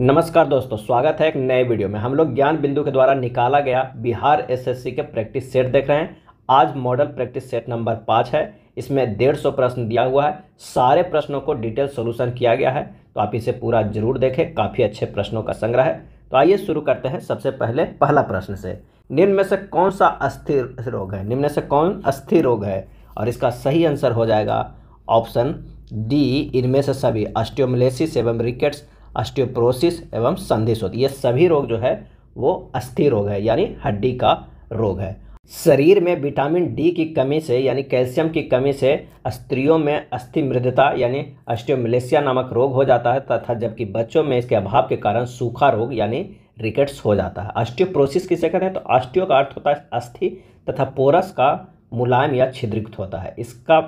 नमस्कार दोस्तों स्वागत है एक नए वीडियो में हम लोग ज्ञान बिंदु के द्वारा निकाला गया बिहार एसएससी के प्रैक्टिस सेट देख रहे हैं आज मॉडल प्रैक्टिस सेट नंबर पाँच है इसमें डेढ़ सौ प्रश्न दिया हुआ है सारे प्रश्नों को डिटेल सोल्यूशन किया गया है तो आप इसे पूरा जरूर देखें काफ़ी अच्छे प्रश्नों का संग्रह है तो आइए शुरू करते हैं सबसे पहले पहला प्रश्न से निम्न में से कौन सा अस्थिर रोग है निम्न से कौन अस्थिर रोग है और इसका सही आंसर हो जाएगा ऑप्शन डी इनमें से सभी ऑस्टियोमलेसिस एवं रिकेट्स ऑस्टियोप्रोसिस एवं संधि शोध ये सभी रोग जो है वो अस्थि रोग है यानी हड्डी का रोग है शरीर में विटामिन डी की कमी से यानी कैल्शियम की कमी से स्त्रियों में अस्थि मृदता यानी अस्टियोमलेशिया नामक रोग हो जाता है तथा जबकि बच्चों में इसके अभाव के कारण सूखा रोग यानी रिकेट्स हो जाता है ऑस्टियोप्रोसिस किसे कहते हैं तो ऑस्टियो का अर्थ होता है अस्थि तथा पोरस का मुलायम या छिद्रिक्त होता है इसका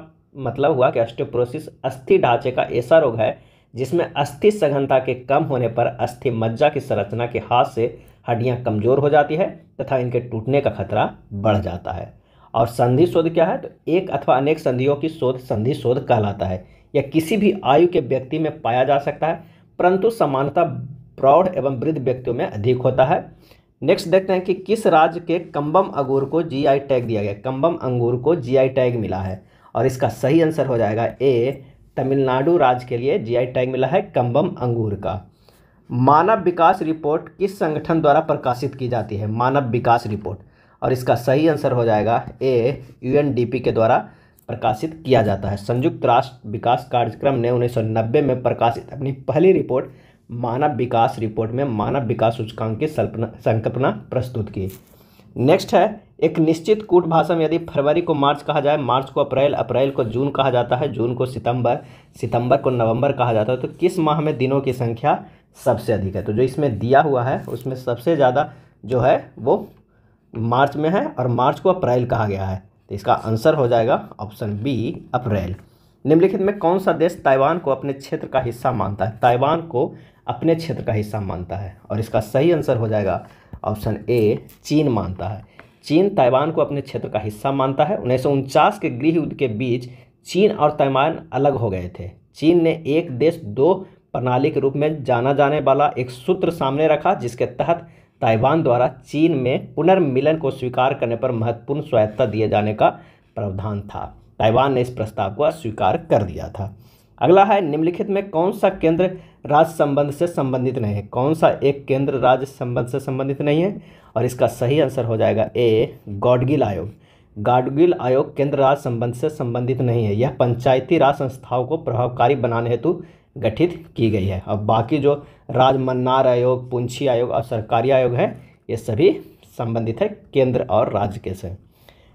मतलब हुआ कि ऑस्टियोप्रोसिस अस्थि ढांचे का ऐसा रोग है जिसमें अस्थि सघनता के कम होने पर अस्थि मज्जा की संरचना के हाथ से हड्डियां कमजोर हो जाती है तथा इनके टूटने का खतरा बढ़ जाता है और संधि शोध क्या है तो एक अथवा अनेक संधियों की शोध संधि शोध कहलाता है यह किसी भी आयु के व्यक्ति में पाया जा सकता है परंतु समानता प्रौढ़ एवं वृद्ध व्यक्तियों में अधिक होता है नेक्स्ट देखते हैं कि किस राज्य के कम्बम अंगूर को जीआई टैग दिया गया कम्बम अंगूर को जीआई टैग मिला है और इसका सही आंसर हो जाएगा ए तमिलनाडु राज्य के लिए जीआई टैग मिला है कम्बम अंगूर का मानव विकास रिपोर्ट किस संगठन द्वारा प्रकाशित की जाती है मानव विकास रिपोर्ट और इसका सही आंसर हो जाएगा ए यूएनडीपी के द्वारा प्रकाशित किया जाता है संयुक्त राष्ट्र विकास कार्यक्रम ने 1990 में प्रकाशित अपनी पहली रिपोर्ट मानव विकास रिपोर्ट में मानव विकास सूचकांक की संकल्पना प्रस्तुत की नेक्स्ट है एक निश्चित कूट भाषा में यदि फरवरी को मार्च कहा जाए मार्च को अप्रैल अप्रैल को जून कहा जाता है जून को सितंबर सितंबर को नवंबर कहा जाता है तो किस माह में दिनों की संख्या सबसे अधिक है तो जो इसमें दिया हुआ है उसमें सबसे ज़्यादा जो है वो मार्च में है और मार्च को अप्रैल कहा गया है तो इसका आंसर हो जाएगा ऑप्शन बी अप्रैल निम्नलिखित में कौन सा देश ताइवान को अपने क्षेत्र का हिस्सा मानता है ताइवान को अपने क्षेत्र का हिस्सा मानता है और इसका सही आंसर हो जाएगा ऑप्शन ए चीन मानता है चीन ताइवान को अपने क्षेत्र का हिस्सा मानता है उन्नीस के गृह युद्ध के बीच चीन और ताइवान अलग हो गए थे चीन ने एक देश दो प्रणाली के रूप में जाना जाने वाला एक सूत्र सामने रखा जिसके तहत ताइवान द्वारा चीन में पुनर्मिलन को स्वीकार करने पर महत्वपूर्ण स्वायत्ता दिए जाने का प्रावधान था ताइवान ने इस प्रस्ताव को स्वीकार कर दिया था अगला है निम्नलिखित में कौन सा केंद्र राज्य संबंध से संबंधित नहीं है कौन सा एक केंद्र राज्य संबंध से संबंधित नहीं है और इसका सही आंसर हो जाएगा ए गॉडगिल आयोग गाडगिल आयोग केंद्र राज्य संबंध से संबंधित नहीं है यह पंचायती राज संस्थाओं को प्रभावकारी बनाने हेतु गठित की गई है अब बाकी जो राज मन्नार आयोग पुंछी आयोग और सरकारी आयोग हैं ये सभी संबंधित है केंद्र और राज्य के से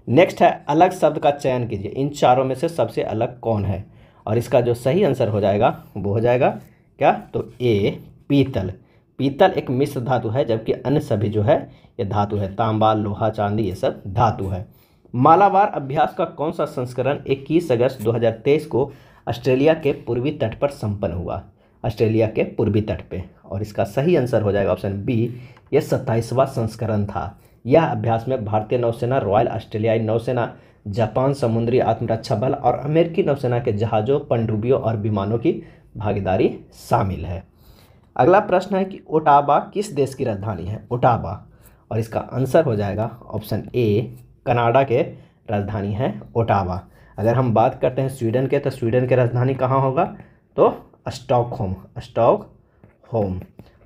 नेक्स्ट है अलग शब्द का चयन कीजिए इन चारों में से सबसे अलग कौन है और इसका जो सही आंसर हो जाएगा वो हो जाएगा क्या तो ए पीतल पीतल एक मिश्र धातु है जबकि अन्य सभी जो है ये धातु है तांबा लोहा चांदी ये सब धातु है मालाबार अभ्यास का कौन सा संस्करण 21 अगस्त 2023 को ऑस्ट्रेलिया के पूर्वी तट पर संपन्न हुआ ऑस्ट्रेलिया के पूर्वी तट पे और इसका सही आंसर हो जाएगा ऑप्शन बी ये सत्ताईसवां संस्करण था यह अभ्यास में भारतीय नौसेना रॉयल ऑस्ट्रेलियाई नौसेना जापान समुद्री आत्मरक्षा बल और अमेरिकी नौसेना के जहाज़ों पनडुब्बियों और विमानों की भागीदारी शामिल है अगला प्रश्न है कि ओटावा किस देश की राजधानी है ओटावा और इसका आंसर हो जाएगा ऑप्शन ए कनाडा के राजधानी है ओटावा अगर हम बात करते हैं स्वीडन के तो स्वीडन के राजधानी कहाँ होगा तो स्टॉकहोम स्टॉक होम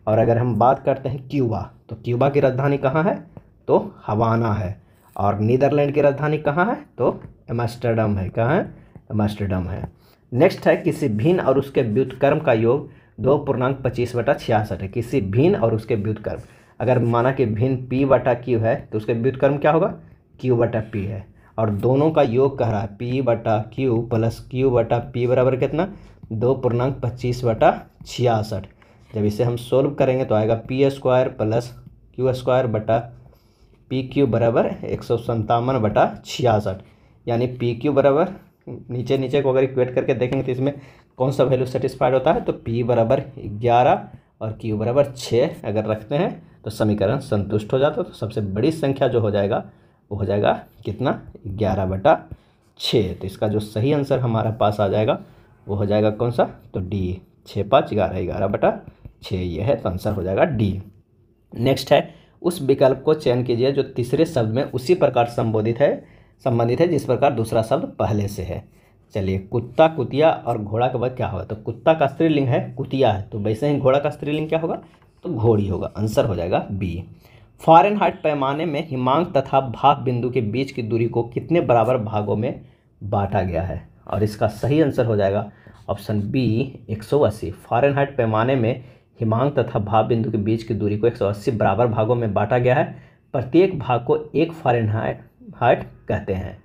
और अगर हम बात करते हैं क्यूबा तो क्यूबा की राजधानी कहाँ है तो हवाना है और नीदरलैंड की राजधानी कहाँ है तो एमस्टरडम है कहाँ है एमस्टरडम है नेक्स्ट है किसी भिन्न और उसके व्युतकर्म का योग दो पूर्णांक पच्चीस बटा छियासठ है किसी भिन्न और उसके व्युतकर्म अगर माना कि भिन्न पी बटा क्यू है तो उसके व्युतकर्म क्या होगा क्यू बटा पी है और दोनों का योग कह रहा है पी बटा क्यू प्लस क्यू बटा पी बराबर कितना दो पूर्णांक पच्चीस बटा छियासठ जब इसे हम सोल्व करेंगे तो आएगा P square plus Q square बटा पी क्यू बराबर एक सौ संतावन बटा छियासठ यानी पी क्यू बराबर नीचे नीचे को अगर इक्वेट करके देखेंगे तो इसमें कौन सा वैल्यू सेटिस्फाइड होता है तो पी बराबर ग्यारह और क्यू बराबर छः अगर रखते हैं तो समीकरण संतुष्ट हो जाता है तो सबसे बड़ी संख्या जो हो जाएगा वो हो जाएगा कितना ग्यारह बटा छः तो इसका जो सही आंसर हमारा पास आ जाएगा वो हो जाएगा कौन सा तो डी छः पाँच ग्यारह ग्यारह बटा छः ये है तो आंसर हो जाएगा डी नेक्स्ट है उस विकल्प को चयन कीजिए जो तीसरे शब्द में उसी प्रकार संबोधित है संबंधित है जिस प्रकार दूसरा शब्द पहले से है चलिए कुत्ता कुतिया और घोड़ा के बाद क्या होगा तो कुत्ता का स्त्रीलिंग है कुतिया है तो वैसे ही घोड़ा का स्त्रीलिंग क्या होगा तो घोड़ी होगा आंसर हो जाएगा बी फॉरन हार्ट पैमाने में हिमांक तथा भाग बिंदु के बीच की दूरी को कितने बराबर भागों में बांटा गया है और इसका सही आंसर हो जाएगा ऑप्शन बी 180 फॉरन हार्ट पैमाने में हिमांग तथा भाव बिंदु के बीच की दूरी को 180 बराबर भागों में बांटा गया है प्रत्येक भाग को एक फॉरन हाइट कहते हैं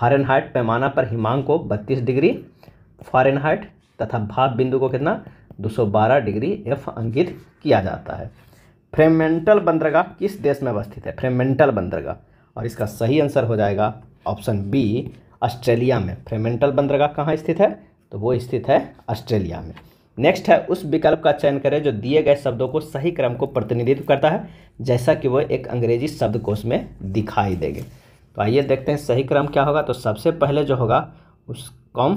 फॉरन पैमाना पर हिमांग को 32 डिग्री फॉरन तथा भाव बिंदु को कितना 212 डिग्री एफ अंकित किया जाता है फ्रेमेंटल बंदरगाह किस देश में अवस्थित है फ्रेमेंटल बंदरगाह और इसका सही आंसर हो जाएगा ऑप्शन बी ऑस्ट्रेलिया में फ्रेमेंटल बंदरगाह कहाँ स्थित है तो वो स्थित है ऑस्ट्रेलिया में नेक्स्ट है उस विकल्प का चयन करें जो दिए गए शब्दों को सही क्रम को प्रतिनिधित्व करता है जैसा कि वह एक अंग्रेजी शब्दकोश में दिखाई देंगे तो आइए देखते हैं सही क्रम क्या होगा तो सबसे पहले जो होगा उस कॉम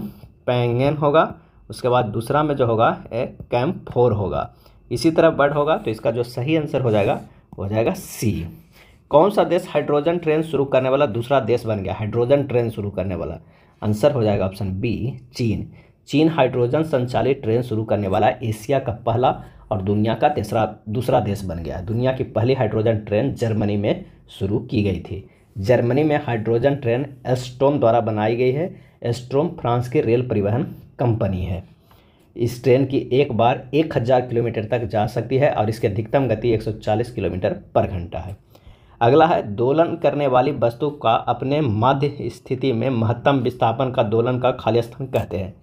पैंगन होगा उसके बाद दूसरा में जो होगा ए कैम फोर होगा इसी तरह बर्ड होगा तो इसका जो सही आंसर हो जाएगा हो जाएगा सी कौन सा देश हाइड्रोजन ट्रेन शुरू करने वाला दूसरा देश बन गया हाइड्रोजन ट्रेन शुरू करने वाला आंसर हो जाएगा ऑप्शन बी चीन चीन हाइड्रोजन संचालित ट्रेन शुरू करने वाला एशिया का पहला और दुनिया का तीसरा दूसरा देश बन गया दुनिया की पहली हाइड्रोजन ट्रेन जर्मनी में शुरू की गई थी जर्मनी में हाइड्रोजन ट्रेन एस्ट्रोम द्वारा बनाई गई है एस्ट्रोम फ्रांस की रेल परिवहन कंपनी है इस ट्रेन की एक बार एक हज़ार किलोमीटर तक जा सकती है और इसकी अधिकतम गति 140 किलोमीटर पर घंटा है अगला है दोलन करने वाली वस्तु का अपने मध्य स्थिति में महत्तम विस्थापन का दोलन का खाली स्थान कहते हैं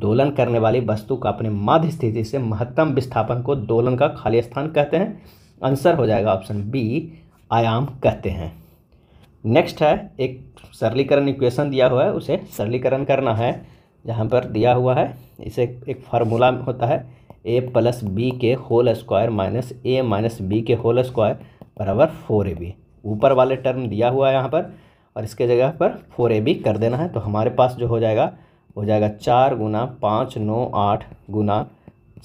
दोलन करने वाली वस्तु का अपने माध्य स्थिति से महत्तम विस्थापन को दोलन का खाली स्थान कहते हैं आंसर हो जाएगा ऑप्शन बी आयाम कहते हैं नेक्स्ट है एक सरलीकरण इक्वेशन दिया हुआ है उसे सरलीकरण करना है जहाँ पर दिया हुआ है इसे एक फार्मूला होता है ए प्लस बी के whole square minus A minus B के होल स्क्वायर बराबर फोर ए बी ऊपर वाले टर्म दिया हुआ है यहाँ पर और इसके जगह पर फोर ए बी कर देना है तो हमारे पास जो हो जाएगा हो जाएगा चार गुना पाँच नौ आठ गुना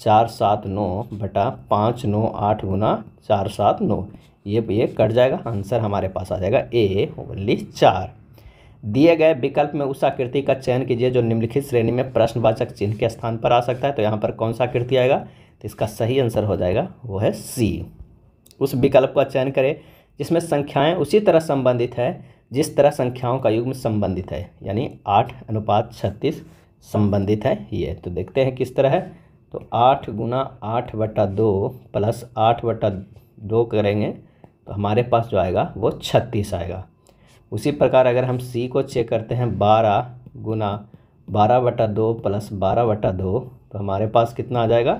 चार सात नौ बटा पाँच नौ आठ गुना चार सात नौ ये ये कट जाएगा आंसर हमारे पास आ जाएगा ए ओनली चार दिए गए विकल्प में उस आकृति का चयन कीजिए जो निम्नलिखित श्रेणी में प्रश्नवाचक चिन्ह के स्थान पर आ सकता है तो यहाँ पर कौन सा आकृति आएगा तो इसका सही आंसर हो जाएगा वो है सी उस विकल्प का चयन करें जिसमें संख्याएं उसी तरह संबंधित है जिस तरह संख्याओं का युग्म संबंधित है यानी आठ अनुपात छत्तीस संबंधित है ये तो देखते हैं किस तरह है तो आठ गुना आठ बटा दो प्लस आठ बटा दो करेंगे तो हमारे पास जो आएगा वो छत्तीस आएगा उसी प्रकार अगर हम सी को चेक करते हैं बारह गुना बारह बटा दो प्लस बारह बटा दो तो हमारे पास कितना आ जाएगा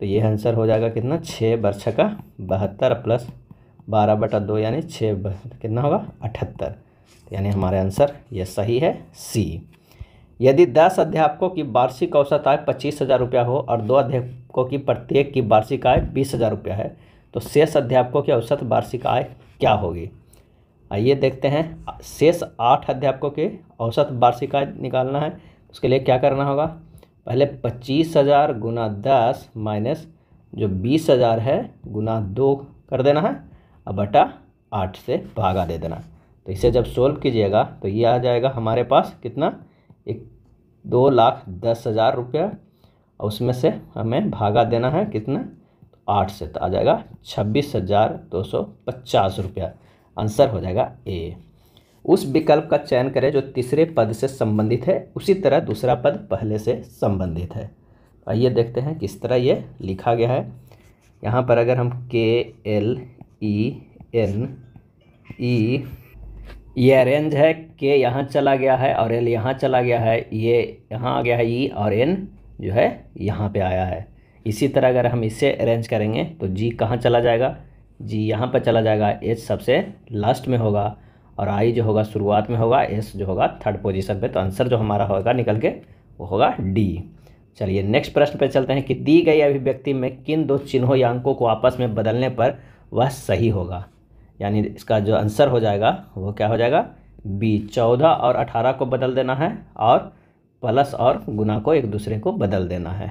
तो ये आंसर हो जाएगा कितना छः वर्ष का बहत्तर प्लस बारह बटा दो यानी छः कितना होगा अठहत्तर यानी हमारे आंसर ये सही है सी यदि दस अध्यापकों की वार्षिक औसत आय पच्चीस हज़ार रुपया हो और दो अध्यापकों की प्रत्येक की वार्षिक आय बीस हज़ार रुपया है तो शेष अध्यापकों की औसत वार्षिक आय क्या होगी आइए देखते हैं शेष आठ अध्यापकों के औसत वार्षिक आय निकालना है उसके लिए क्या करना होगा पहले पच्चीस हज़ार गुना दस माइनस जो बीस हज़ार है गुना दो कर देना है अब बटा आठ से भागा दे देना तो इसे जब सोल्व कीजिएगा तो ये आ जाएगा हमारे पास कितना एक दो लाख दस हज़ार रुपया और उसमें से हमें भागा देना है कितना तो आठ से तो आ जाएगा छब्बीस हज़ार दो सौ पचास रुपया आंसर हो जाएगा ए उस विकल्प का चयन करें जो तीसरे पद से संबंधित है उसी तरह दूसरा पद पहले से संबंधित है आइए देखते हैं किस तरह ये लिखा गया है यहाँ पर अगर हम के एल ई एन ई ये अरेंज है के यहाँ चला गया है और एल यहाँ चला गया है ये यहाँ आ गया है ई e और एन जो है यहाँ पे आया है इसी तरह अगर हम इसे अरेंज करेंगे तो जी कहाँ चला जाएगा जी यहाँ पर चला जाएगा एच सबसे लास्ट में होगा और आई जो होगा शुरुआत में होगा एस जो होगा थर्ड पोजीशन पे तो आंसर जो हमारा होगा निकल के वो होगा डी चलिए नेक्स्ट प्रश्न पे चलते हैं कि दी गई अभिव्यक्ति में किन दो चिन्हों या अंकों को आपस में बदलने पर वह सही होगा यानी इसका जो आंसर हो जाएगा वो क्या हो जाएगा बी चौदह और अठारह को बदल देना है और प्लस और गुना को एक दूसरे को बदल देना है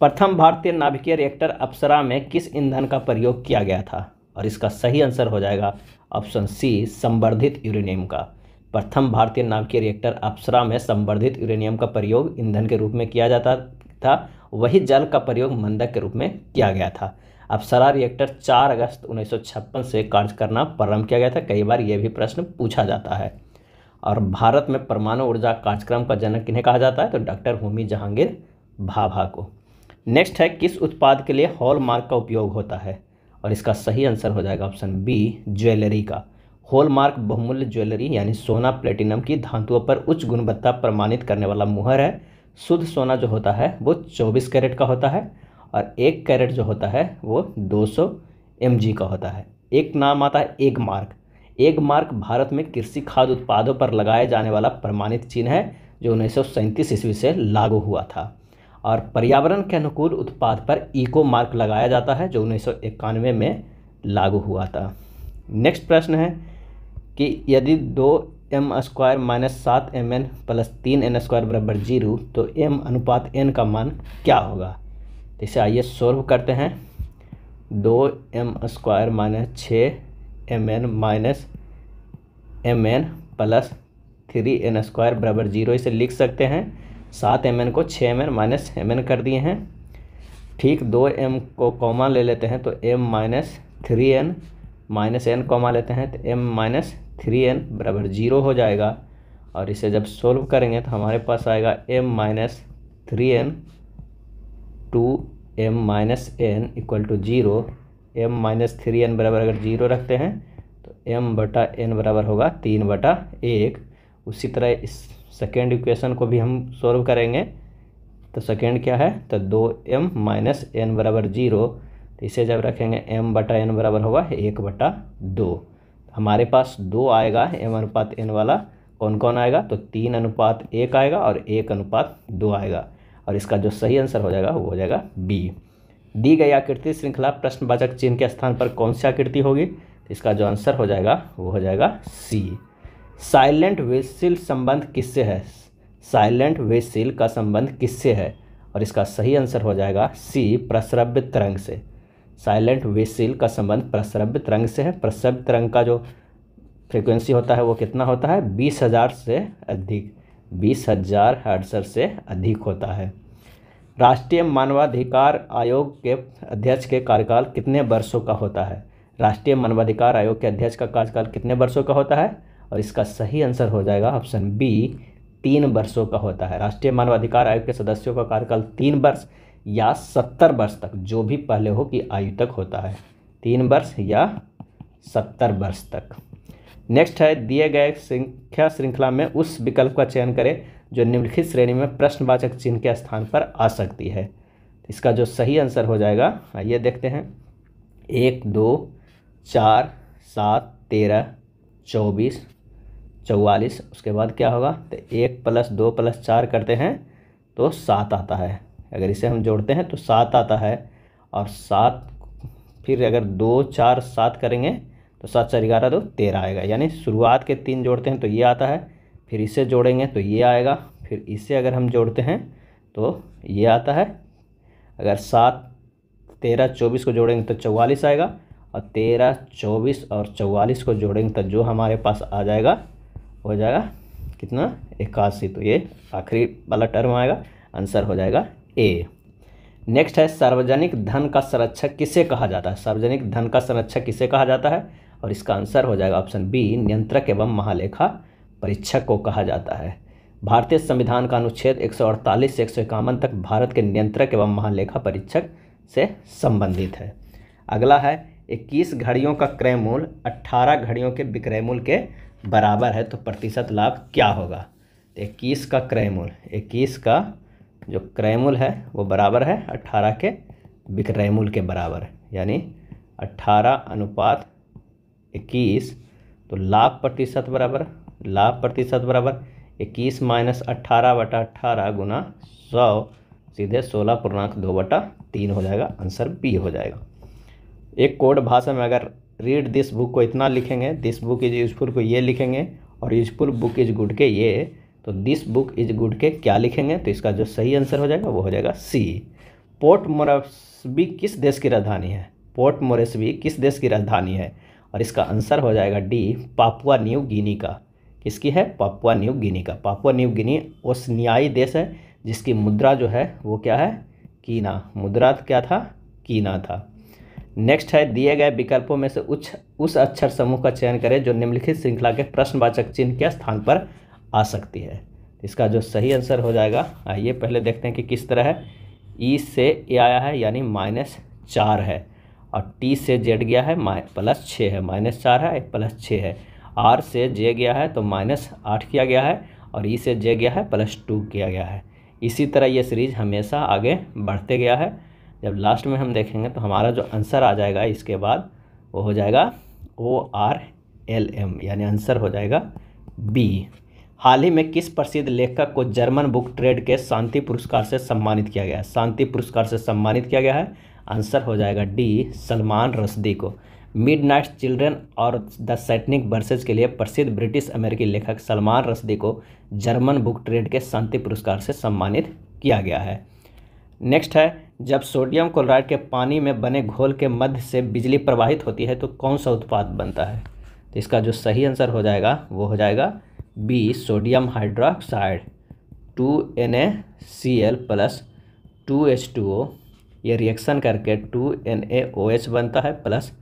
प्रथम भारतीय नाभिकीय रिएक्टर अप्सरा में किस ईंधन का प्रयोग किया गया था और इसका सही आंसर हो जाएगा ऑप्शन सी संवर्धित यूरेनियम का प्रथम भारतीय नाभिकीय रिएक्टर अप्सरा में संवर्धित यूरेनियम का प्रयोग ईंधन के रूप में किया जाता था वही जल का प्रयोग मंदक के रूप में किया गया था अपसरा रिएक्टर 4 अगस्त 1956 से कार्य करना प्रारंभ किया गया था कई बार ये भी प्रश्न पूछा जाता है और भारत में परमाणु ऊर्जा कार्यक्रम का जनक किन्हें कहा जाता है तो डॉक्टर होमी जहांगीर भाभा को नेक्स्ट है किस उत्पाद के लिए हॉलमार्क मार्क का उपयोग होता है और इसका सही आंसर हो जाएगा ऑप्शन बी ज्वेलरी का हॉलमार्क मार्क बहुमूल्य ज्वेलरी यानी सोना प्लेटिनम की धातुओं पर उच्च गुणवत्ता प्रमाणित करने वाला मुहर है शुद्ध सोना जो होता है वो 24 कैरेट का होता है और एक कैरेट जो होता है वो 200 सौ का होता है एक नाम आता है एक मार्क एक मार्क भारत में कृषि खाद उत्पादों पर लगाया जाने वाला प्रमाणित चिन्ह है जो उन्नीस ईस्वी से लागू हुआ था और पर्यावरण के अनुकूल उत्पाद पर इको मार्क लगाया जाता है जो उन्नीस में लागू हुआ था नेक्स्ट प्रश्न है कि यदि दो एम स्क्वायर माइनस सात एम एन प्लस तीन एन स्क्वायर बराबर जीरो तो एम अनुपात एन का मान क्या होगा तो इसे आइए सॉल्व करते हैं दो एम स्क्वायर माइनस छः M N minus M N plus three N square बराबर जीरो इसे लिख सकते हैं सात एम एन को छः M N minus M N कर दिए हैं ठीक दो एम को कॉमा ले लेते हैं तो M minus three N minus N comma लेते हैं तो एम माइनस थ्री एन बराबर जीरो हो जाएगा और इसे जब सोल्व करेंगे तो हमारे पास आएगा M minus three N two M minus N equal to zero M minus three N बराबर अगर जीरो रखते हैं तो एम बटा एन बराबर होगा तीन बटा एक उसी तरह इस सेकेंड इक्वेशन को भी हम सॉल्व करेंगे तो सेकेंड क्या है तो दो एम माइनस एन बराबर जीरो तो इसे जब रखेंगे एम बटा एन बराबर होगा एक बटा दो हमारे पास दो आएगा एम अनुपात एन वाला कौन कौन आएगा तो तीन अनुपात एक आएगा और एक अनुपात दो आएगा और इसका जो सही आंसर हो जाएगा वो हो जाएगा बी दी गई आकृति श्रृंखला प्रश्नवाचक चिन्ह के स्थान पर कौन सी आकृति होगी तो इसका जो आंसर हो जाएगा वो हो जाएगा सी साइलेंट वेसिल संबंध किससे है साइलेंट वेसिल का संबंध किससे है और इसका सही आंसर हो जाएगा सी प्रसरभ्य तरंग से साइलेंट वेसिल का संबंध प्रसरभ्य तरंग से है प्रसरभ्य तरंग का जो फ्रीक्वेंसी होता है वो कितना होता है बीस हज़ार से अधिक बीस हजार हर्सर से अधिक होता है राष्ट्रीय मानवाधिकार आयोग के अध्यक्ष के कार्यकाल कितने वर्षों का होता है राष्ट्रीय मानवाधिकार आयोग के अध्यक्ष का कार्यकाल कितने वर्षों का होता है और इसका सही आंसर हो जाएगा ऑप्शन बी तीन वर्षों का होता है राष्ट्रीय मानवाधिकार आयोग के सदस्यों का कार्यकाल तीन वर्ष या सत्तर वर्ष तक जो भी पहले हो कि आयु तक होता है तीन वर्ष या सत्तर वर्ष तक नेक्स्ट है दिए गए संख्या श्रृंखला में उस विकल्प का चयन करें जो निम्नलिखित श्रेणी में प्रश्नवाचक चिन्ह के स्थान पर आ सकती है इसका जो सही आंसर हो जाएगा आइए देखते हैं एक दो चार सात तेरह चौबीस चौवालीस उसके बाद क्या होगा तो एक प्लस दो प्लस चार करते हैं तो सात आता है अगर इसे हम जोड़ते हैं तो सात आता है और सात फिर अगर दो चार सात करेंगे तो सात चार ग्यारह दो तो तेरह आएगा यानी शुरुआत के तीन जोड़ते हैं तो ये आता है फिर इसे जोड़ेंगे तो ये आएगा फिर इसे अगर हम जोड़ते हैं तो ये आता है अगर सात तेरह चौबीस को जोड़ेंगे तो चौवालीस आएगा और तेरह चौबीस और चौवालीस को जोड़ेंगे तो जो हमारे पास आ जाएगा हो जाएगा कितना इक्यासी तो ये आखिरी वाला टर्म आएगा आंसर हो जाएगा ए नेक्स्ट है सार्वजनिक धन का संरक्षक किसे कहा जाता है सार्वजनिक धन का संरक्षक किसे कहा जाता है और इसका आंसर हो जाएगा ऑप्शन बी नियंत्रक एवं महालेखा परीक्षक को कहा जाता है भारतीय संविधान का अनुच्छेद 148 से एक तक भारत के नियंत्रक एवं महालेखा परीक्षक से संबंधित है अगला है 21 घड़ियों का क्रय मूल 18 घड़ियों के विक्रय मूल के बराबर है तो प्रतिशत लाभ क्या होगा तो इक्कीस का क्रय मूल इक्कीस का जो क्रय मूल है वो बराबर है अट्ठारह के विक्रय मूल के बराबर यानी अट्ठारह अनुपात इक्कीस तो लाभ प्रतिशत बराबर लाभ प्रतिशत बराबर इक्कीस माइनस अट्ठारह बटा अट्ठारह गुना सौ सीधे सोलह पूर्णांक दो बटा तीन हो जाएगा आंसर बी हो जाएगा एक कोड भाषा में अगर रीड दिस बुक को इतना लिखेंगे दिस बुक इज यूजफुल को ये लिखेंगे और यूजफुल बुक इज गुड के ये तो दिस बुक इज गुड के क्या लिखेंगे तो इसका जो सही आंसर हो जाएगा वो हो जाएगा सी पोर्ट मोरस्बी किस देश की राजधानी है पोर्ट मोरेस्बी किस देश की राजधानी है और इसका आंसर हो जाएगा डी पापुआ न्यू गिनी का किसकी है पापुआ न्यू गिनी का पापुआ न्यू गिनी न्यायी देश है जिसकी मुद्रा जो है वो क्या है कीना मुद्रा क्या था कीना था नेक्स्ट है दिए गए विकल्पों में से उच्च उस अक्षर समूह का चयन करें जो निम्नलिखित श्रृंखला के प्रश्नवाचक चिन्ह के स्थान पर आ सकती है इसका जो सही आंसर हो जाएगा आइए पहले देखते हैं कि किस तरह है ई से ए आया है यानी माइनस चार है और टी से जेड गया है माइ प्लस छः है माइनस चार है प्लस छः है आर से जे गया है तो माइनस आठ किया गया है और ई e से जे गया है प्लस टू किया गया है इसी तरह ये सीरीज हमेशा आगे बढ़ते गया है जब लास्ट में हम देखेंगे तो हमारा जो आंसर आ जाएगा इसके बाद वो हो जाएगा ओ आर एल एम यानी आंसर हो जाएगा बी हाल ही में किस प्रसिद्ध लेखक को जर्मन बुक ट्रेड के शांति पुरस्कार से सम्मानित किया गया है शांति पुरस्कार से सम्मानित किया गया है आंसर हो जाएगा डी सलमान रसदी को मिड नाइट चिल्ड्रेन और द सैटनिक बर्सेज के लिए प्रसिद्ध ब्रिटिश अमेरिकी लेखक सलमान रशदी को जर्मन बुक ट्रेड के शांति पुरस्कार से सम्मानित किया गया है नेक्स्ट है जब सोडियम क्लोराइड के पानी में बने घोल के मध्य से बिजली प्रवाहित होती है तो कौन सा उत्पाद बनता है तो इसका जो सही आंसर हो जाएगा वो हो जाएगा B sodium hydroxide two N A C L plus two H two O ये रिएक्शन करके two N A O H बनता है plus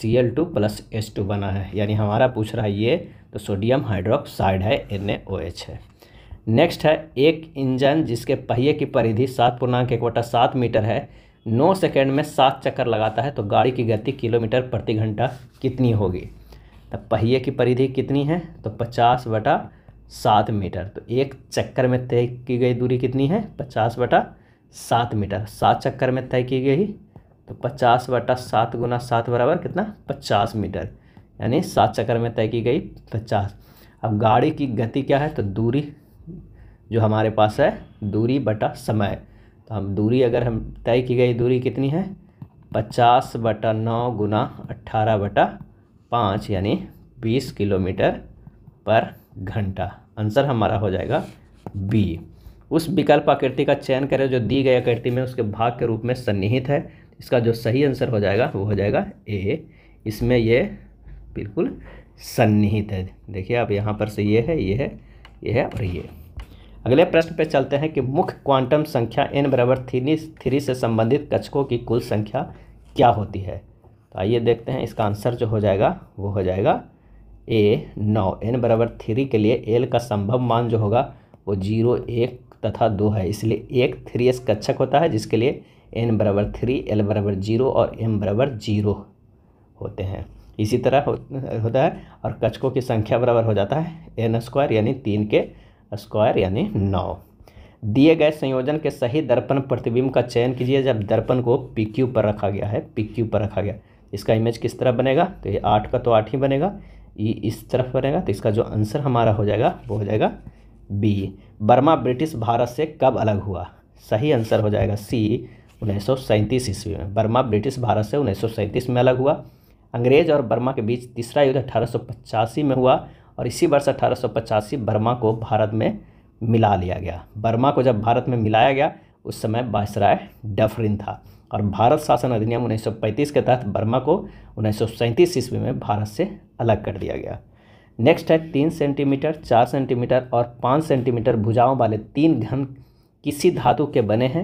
C L two plus H two बना है यानी हमारा पूछ रहा है ये तो सोडियम हाइड्रोक्साइड है एन ए ओ एच है नेक्स्ट है एक इंजन जिसके पहिए की परिधि सात पूर्णांक एक वोटा सात मीटर है नौ सेकेंड में सात चक्कर लगाता है तो गाड़ी की गति किलोमीटर प्रति घंटा कितनी होगी तब तो पहिए की परिधि कितनी है तो पचास बटा सात मीटर तो एक चक्कर में तय की गई दूरी कितनी है पचास बटा सात मीटर सात चक्कर में तय की गई तो पचास बटा सात गुना सात बराबर कितना पचास मीटर यानी सात चक्कर में तय की गई पचास अब गाड़ी की गति क्या है तो दूरी जो हमारे पास है दूरी बटा समय तो हम दूरी अगर हम तय की गई दूरी कितनी है पचास बटा नौ गुना अट्ठारह बटा पाँच यानी बीस किलोमीटर पर घंटा आंसर हमारा हो जाएगा बी उस विकल्प आकृति का चयन करें जो दी गई आकृति में उसके भाग के रूप में सन्निहित है इसका जो सही आंसर हो जाएगा वो हो जाएगा ए इसमें ये बिल्कुल सन्निहित है देखिए अब यहाँ पर से ये है ये है ये है और ये अगले प्रश्न पे चलते हैं कि मुख्य क्वांटम संख्या एन बराबर थ्री थ्री से संबंधित कक्षकों की कुल संख्या क्या होती है तो आइए देखते हैं इसका आंसर जो हो जाएगा वो हो जाएगा ए नौ एन बराबर थ्री के लिए एल का संभव मान जो होगा वो जीरो एक तथा दो है इसलिए एक थ्री एस कक्षक होता है जिसके लिए एन बराबर थ्री एल बराबर जीरो और एम बराबर जीरो होते हैं इसी तरह हो, होता है और कक्षकों की संख्या बराबर हो जाता है एन स्क्वायर यानी तीन के स्क्वायर यानी नौ दिए गए संयोजन के सही दर्पण प्रतिबिंब का चयन कीजिए जब दर्पण को पी क्यू पर रखा गया है पी क्यू पर रखा गया इसका इमेज किस तरह बनेगा तो ये आठ का तो आठ ही बनेगा ये इस तरफ बनेगा तो इसका जो आंसर हमारा हो जाएगा वो हो जाएगा बी बर्मा ब्रिटिश भारत से कब अलग हुआ सही आंसर हो जाएगा सी उन्नीस ईस्वी में बर्मा ब्रिटिश भारत से उन्नीस में अलग हुआ अंग्रेज और बर्मा के बीच तीसरा युद्ध अठारह में हुआ और इसी वर्ष अठारह बर्मा को भारत में मिला लिया गया बर्मा को जब भारत में मिलाया गया उस समय बायसराय डफरिन था और भारत शासन अधिनियम 1935 के तहत बर्मा को उन्नीस ईस्वी में भारत से अलग कर दिया गया नेक्स्ट है तीन सेंटीमीटर चार सेंटीमीटर और पाँच सेंटीमीटर भुजाओं वाले तीन घन किसी धातु के बने हैं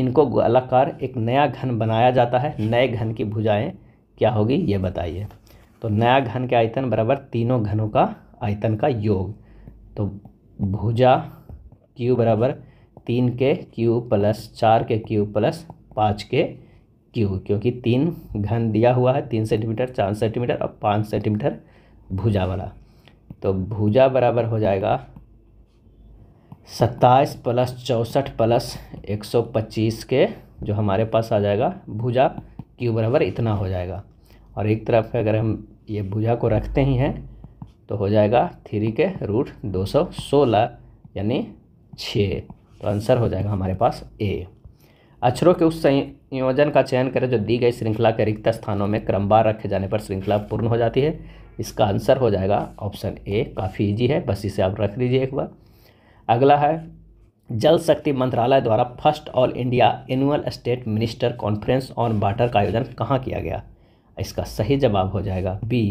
इनको गोलाकार एक नया घन बनाया जाता है नए घन की भुजाएं क्या होगी ये बताइए तो नया घन के आयतन बराबर तीनों घनों का आयतन का योग तो भुजा क्यू बराबर तीन के क्यू प्लस चार के क्यू प्लस पाँच के क्यू क्योंकि तीन घन दिया हुआ है तीन सेंटीमीटर चार सेंटीमीटर और पाँच सेंटीमीटर भुजा वाला तो भुजा बराबर हो जाएगा सत्ताईस प्लस चौंसठ प्लस एक सौ पच्चीस के जो हमारे पास आ जाएगा भुजा क्यू बराबर इतना हो जाएगा और एक तरफ अगर हम ये भुजा को रखते ही हैं तो हो जाएगा थ्री के रूट दो सौ सोलह यानी छः तो आंसर हो जाएगा हमारे पास ए अक्षरों के उस संयोजन का चयन करें जो दी गई श्रृंखला के रिक्त स्थानों में क्रमवार रखे जाने पर श्रृंखला पूर्ण हो जाती है इसका आंसर हो जाएगा ऑप्शन ए काफ़ी इजी है बस इसे आप रख लीजिए एक बार अगला है जल शक्ति मंत्रालय द्वारा first all India annual state minister conference on water का आयोजन कहाँ किया गया इसका सही जवाब हो जाएगा बी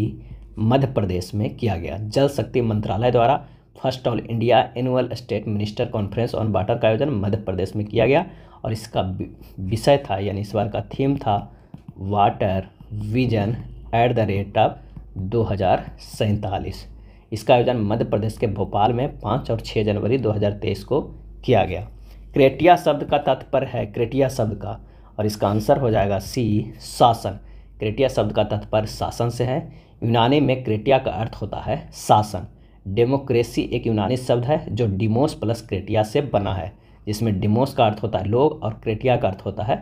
मध्य प्रदेश में किया गया जल शक्ति मंत्रालय द्वारा first all India annual state minister conference on water का आयोजन मध्य प्रदेश में किया गया और इसका विषय था यानी इस बार का थीम था water vision at the rate of दो इसका आयोजन मध्य प्रदेश के भोपाल में पाँच और छः जनवरी 2023 को किया गया क्रेटिया शब्द का तात्पर्य है क्रेटिया शब्द का और इसका आंसर हो जाएगा सी शासन क्रेटिया शब्द का तात्पर्य शासन से है यूनानी में क्रेटिया का अर्थ होता है शासन डेमोक्रेसी एक यूनानी शब्द है जो डिमोस प्लस क्रेटिया से बना है जिसमें डिमोस का अर्थ होता है लोग और क्रेटिया का अर्थ होता है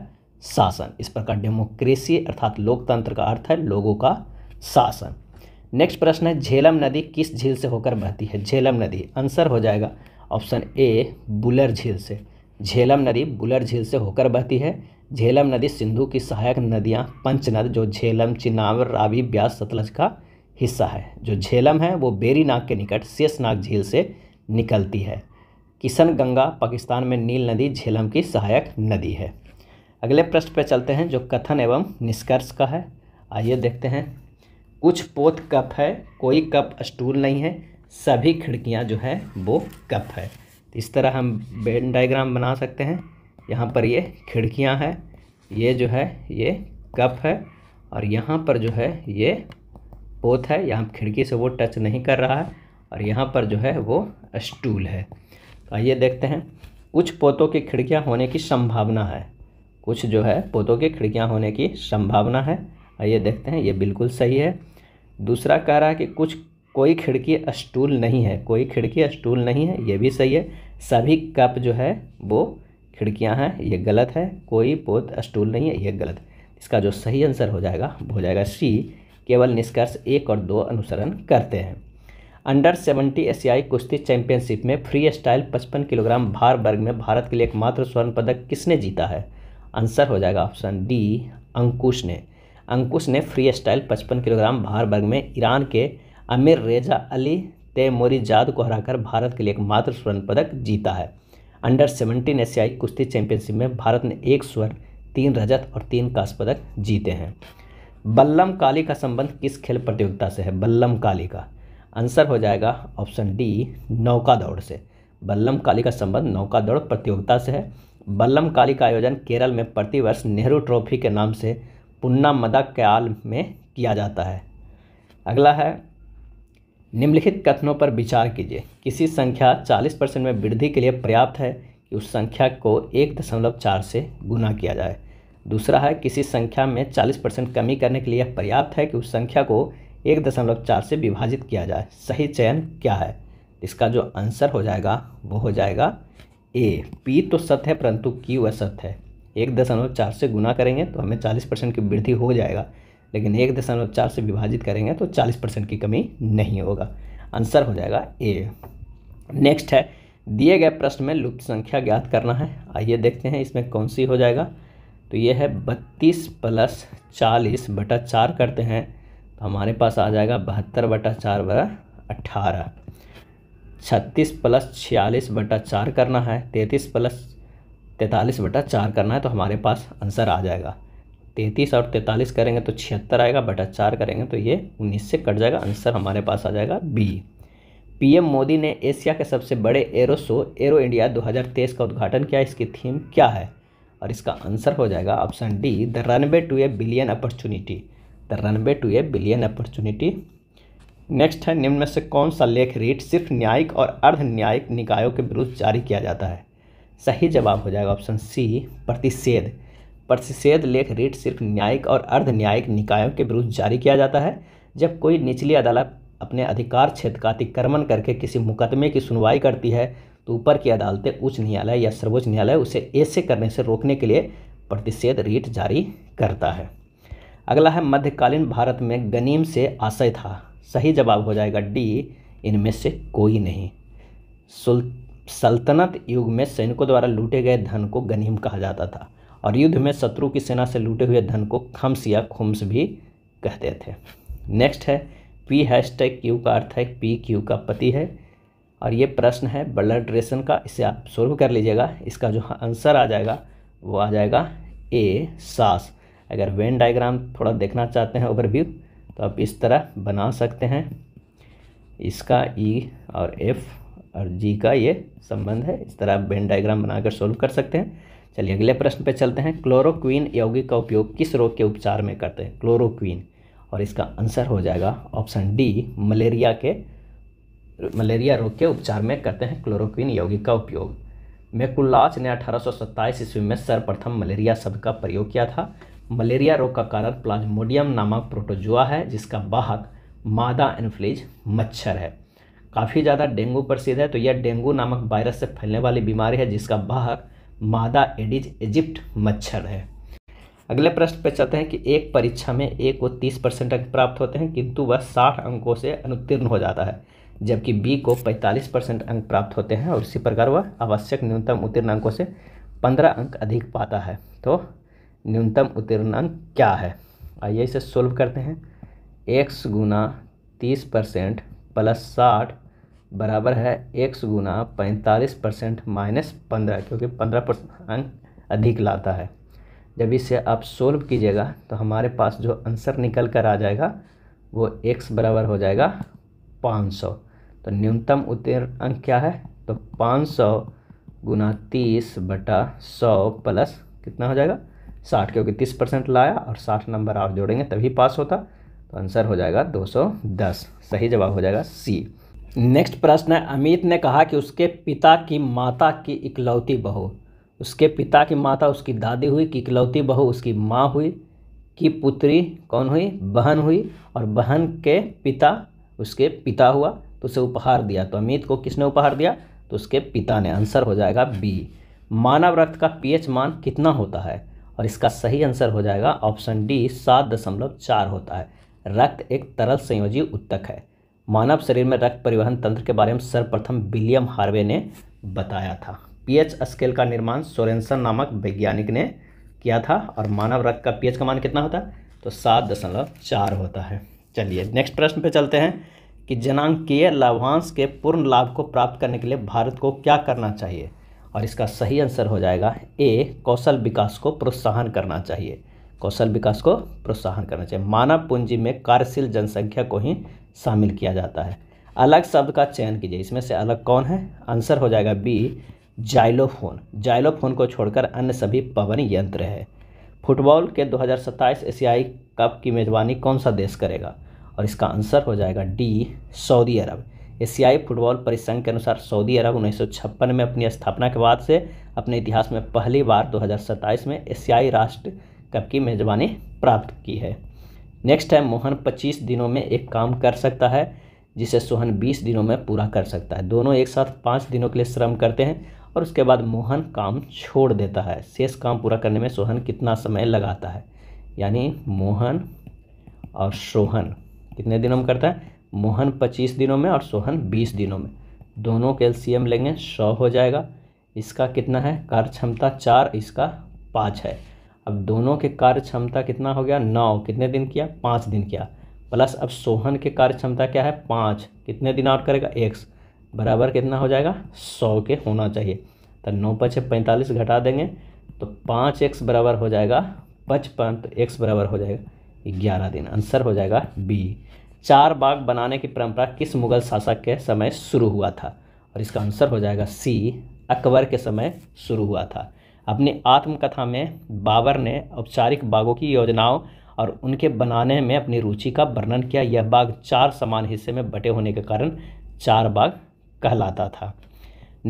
शासन इस प्रकार डेमोक्रेसी अर्थात लोकतंत्र का अर्थ है लोगों का शासन नेक्स्ट प्रश्न है झेलम नदी किस झील से होकर बहती है झेलम नदी आंसर हो जाएगा ऑप्शन ए बुलर झील से झेलम नदी बुलर झील से होकर बहती है झेलम नदी सिंधु की सहायक नदियाँ पंचनद जो झेलम चिनाव रावी ब्यास सतलज का हिस्सा है जो झेलम है वो बेरी नाग के निकट शेषनाग झील से निकलती है किशन गंगा पाकिस्तान में नील नदी झेलम की सहायक नदी है अगले प्रश्न पर चलते हैं जो कथन एवं निष्कर्ष का है आइए देखते हैं कुछ पोत कप है कोई कप स्टूल नहीं है सभी खिड़कियां जो है वो कप है इस तरह हम बेन डायग्राम बना सकते हैं यहाँ पर ये खिड़कियां हैं ये जो है ये कप है और यहाँ पर जो है ये पोत है यहाँ खिड़की से वो टच नहीं कर रहा है और यहाँ पर जो है वो स्टूल है तो आइए देखते हैं कुछ पोतों की खिड़कियाँ होने की संभावना है कुछ जो है पोतों की खिड़कियाँ होने की संभावना है आइए देखते हैं ये बिल्कुल सही है दूसरा कह रहा है कि कुछ कोई खिड़की स्टूल नहीं है कोई खिड़की स्टूल नहीं है ये भी सही है सभी कप जो है वो खिड़कियां हैं ये गलत है कोई पोत स्टूल नहीं है ये गलत इसका जो सही आंसर हो जाएगा वो हो जाएगा सी केवल निष्कर्ष एक और दो अनुसरण करते हैं अंडर सेवेंटी एशियाई कुश्ती चैंपियनशिप में फ्री स्टाइल पचपन किलोग्राम भार वर्ग में भारत के लिए एकमात्र स्वर्ण पदक किसने जीता है आंसर हो जाएगा ऑप्शन डी अंकुश ने अंकुश ने फ्री स्टाइल पचपन किलोग्राम भार वर्ग में ईरान के अमिर रेजा अली जाद को हराकर भारत के लिए एकमात्र स्वर्ण पदक जीता है अंडर सेवेंटीन एशियाई कुश्ती चैंपियनशिप में भारत ने एक स्वर्ण तीन रजत और तीन कांस्य पदक जीते हैं बल्लम काली का संबंध किस खेल प्रतियोगिता से है बल्लम काली का आंसर हो जाएगा ऑप्शन डी नौका दौड़ से बल्लम काली का संबंध नौका दौड़ प्रतियोगिता से है बल्लम काली का आयोजन केरल में प्रतिवर्ष नेहरू ट्रॉफी के नाम से पुन्ना मदा ख्याल में किया जाता है अगला है निम्नलिखित कथनों पर विचार कीजिए किसी संख्या 40 परसेंट में वृद्धि के लिए पर्याप्त है कि उस संख्या को एक दशमलव चार से गुना किया जाए दूसरा है किसी संख्या में 40 परसेंट कमी करने के लिए पर्याप्त है कि उस संख्या को एक दशमलव चार से विभाजित किया जाए सही चयन क्या है इसका जो आंसर हो जाएगा वो हो जाएगा ए पी तो सत्य है परंतु क्यू असत्य है एक दशमलव चार से गुना करेंगे तो हमें चालीस परसेंट की वृद्धि हो जाएगा लेकिन एक दशमलव चार से विभाजित करेंगे तो चालीस परसेंट की कमी नहीं होगा आंसर हो जाएगा ए नेक्स्ट है दिए गए प्रश्न में लुप्त संख्या ज्ञात करना है आइए देखते हैं इसमें कौन सी हो जाएगा तो ये है बत्तीस प्लस चालीस बटा चार करते हैं तो हमारे पास आ जाएगा बहत्तर बटा चार बटा अट्ठारह छत्तीस प्लस छियालीस बटा चार करना है तैंतीस प्लस तैंतालीस बटा चार करना है तो हमारे पास आंसर आ जाएगा तैंतीस और तैंतालीस करेंगे तो छिहत्तर आएगा बटा चार करेंगे तो ये उन्नीस से कट जाएगा आंसर हमारे पास आ जाएगा बी पीएम मोदी ने एशिया के सबसे बड़े एरो शो एरो इंडिया 2023 का उद्घाटन किया इसकी थीम क्या है और इसका आंसर हो जाएगा option D the runway to a billion opportunity the runway to a billion opportunity next है निम्न में से कौन सा लेख रीट सिर्फ न्यायिक और अर्ध न्यायिक निकायों के विरुद्ध जारी किया जाता है सही जवाब हो जाएगा ऑप्शन सी प्रतिषेध प्रतिषेध लेख रीट सिर्फ न्यायिक और अर्ध न्यायिक निकायों के विरुद्ध जारी किया जाता है जब कोई निचली अदालत अपने अधिकार क्षेत्र का अतिक्रमण करके किसी मुकदमे की सुनवाई करती है तो ऊपर की अदालतें उच्च न्यायालय या सर्वोच्च न्यायालय उसे ऐसे करने से रोकने के लिए प्रतिषेध रीट जारी करता है अगला है मध्यकालीन भारत में गनीम से आशय था सही जवाब हो जाएगा डी इनमें से कोई नहीं सुल सल्तनत युग में सैनिकों द्वारा लूटे गए धन को गनीम कहा जाता था और युद्ध में शत्रु की सेना से लूटे हुए धन को खम्स या खुम्स भी कहते थे नेक्स्ट है पी हैश टैग क्यू का अर्थ है पी क्यू का पति है और ये प्रश्न है ब्लड रेशन का इसे आप सोल्व कर लीजिएगा इसका जो आंसर आ जाएगा वो आ जाएगा ए सास अगर वेन डायग्राम थोड़ा देखना चाहते हैं ओवरव्यू तो आप इस तरह बना सकते हैं इसका ई e और एफ़ और जी का ये संबंध है इस तरह आप बेन डायग्राम बनाकर सोल्व कर सकते हैं चलिए अगले प्रश्न पे चलते हैं क्लोरोक्वीन यौगिक का उपयोग किस रोग के उपचार में करते हैं क्लोरोक्वीन और इसका आंसर हो जाएगा ऑप्शन डी मलेरिया के मलेरिया रोग के उपचार में करते हैं क्लोरोक्वीन यौगिक का उपयोग मेकुल्लाच ने अठारह ईस्वी में सर्वप्रथम मलेरिया शब्द का प्रयोग किया था मलेरिया रोग का कारण प्लाज्मोडियम नामक प्रोटोजुआ है जिसका वाहक मादा इन्फ्लिज मच्छर है काफ़ी ज़्यादा डेंगू प्रसिद्ध है तो यह डेंगू नामक वायरस से फैलने वाली बीमारी है जिसका बाहर मादा एडिज इजिप्ट मच्छर है अगले प्रश्न पर चलते हैं कि एक परीक्षा में ए को 30 परसेंट अंक प्राप्त होते हैं किंतु वह 60 अंकों से अनुत्तीर्ण हो जाता है जबकि बी को 45 परसेंट अंक प्राप्त होते हैं और इसी प्रकार वह आवश्यक न्यूनतम उत्तीर्ण अंकों से 15 अंक अधिक पाता है तो न्यूनतम उत्तीर्ण अंक क्या है आइए इसे सोल्व करते हैं एक्स गुना तीस परसेंट प्लस साठ बराबर है एक्स गुना पैंतालीस परसेंट माइनस पंद्रह क्योंकि पंद्रह परसेंट अंक अधिक लाता है जब इसे आप सोल्व कीजिएगा तो हमारे पास जो आंसर निकल कर आ जाएगा वो एक्स बराबर हो जाएगा पाँच सौ तो न्यूनतम उत्तीर्ण अंक क्या है तो पाँच सौ गुना तीस बटा सौ प्लस कितना हो जाएगा साठ क्योंकि तीस परसेंट लाया और साठ नंबर आप जोड़ेंगे तभी पास होता तो आंसर हो जाएगा दो सौ दस सही जवाब हो जाएगा सी नेक्स्ट प्रश्न है अमित ने कहा कि उसके पिता की माता की इकलौती बहू उसके पिता की माता उसकी दादी हुई कि इकलौती बहू उसकी माँ हुई कि पुत्री कौन हुई बहन हुई और बहन के पिता उसके पिता हुआ तो उसे उपहार दिया तो अमित को किसने उपहार दिया तो उसके पिता ने आंसर हो जाएगा बी मानव रक्त का पीएच मान कितना होता है और इसका सही आंसर हो जाएगा ऑप्शन डी सात दशमलव चार होता है रक्त एक तरल संयोजी उत्तक है मानव शरीर में रक्त परिवहन तंत्र के बारे में सर्वप्रथम विलियम हार्वे ने बताया था पीएच स्केल का निर्माण सोरेंसन नामक वैज्ञानिक ने किया था और मानव रक्त का पीएच का मान कितना होता है तो सात दशमलव चार होता है चलिए नेक्स्ट प्रश्न पे चलते हैं कि जनांकीय लाभांश के पूर्ण लाभ को प्राप्त करने के लिए भारत को क्या करना चाहिए और इसका सही आंसर हो जाएगा ए कौशल विकास को प्रोत्साहन करना चाहिए कौशल विकास को प्रोत्साहन करना चाहिए मानव पूंजी में कार्यशील जनसंख्या को ही शामिल किया जाता है अलग शब्द का चयन कीजिए इसमें से अलग कौन है आंसर हो जाएगा बी जाइलोफोन जाइलोफोन को छोड़कर अन्य सभी पवन यंत्र है फुटबॉल के 2027 एशियाई कप की मेज़बानी कौन सा देश करेगा और इसका आंसर हो जाएगा डी सऊदी अरब एशियाई फुटबॉल परिसंघ के अनुसार सऊदी अरब उन्नीस में अपनी स्थापना के बाद से अपने इतिहास में पहली बार 2027 में एशियाई राष्ट्र कप की मेज़बानी प्राप्त की है नेक्स्ट है मोहन पच्चीस दिनों में एक काम कर सकता है जिसे सोहन बीस दिनों में पूरा कर सकता है दोनों एक साथ पाँच दिनों के लिए श्रम करते हैं और उसके बाद मोहन काम छोड़ देता है शेष काम पूरा करने में सोहन कितना समय लगाता है यानी मोहन और सोहन कितने दिनों में करता है मोहन पच्चीस दिनों में और सोहन बीस दिनों में दोनों के एलसीएम लेंगे सौ हो जाएगा इसका कितना है कार्य क्षमता चार इसका पाँच है अब दोनों के कार्य क्षमता कितना हो गया नौ कितने दिन किया पाँच दिन किया प्लस अब सोहन के कार्य क्षमता क्या है पाँच कितने दिन आउट करेगा एक्स बराबर कितना हो जाएगा सौ के होना चाहिए तो नौ पचे पैंतालीस घटा देंगे तो पाँच एक्स बराबर हो जाएगा पचपन तो एक्स बराबर हो जाएगा ग्यारह दिन आंसर हो जाएगा बी चार बाग बनाने की परंपरा किस मुगल शासक के समय शुरू हुआ था और इसका आंसर हो जाएगा सी अकबर के समय शुरू हुआ था अपनी आत्मकथा में बाबर ने औपचारिक बागों की योजनाओं और उनके बनाने में अपनी रुचि का वर्णन किया यह बाग चार समान हिस्से में बटे होने के कारण चार बाग कहलाता था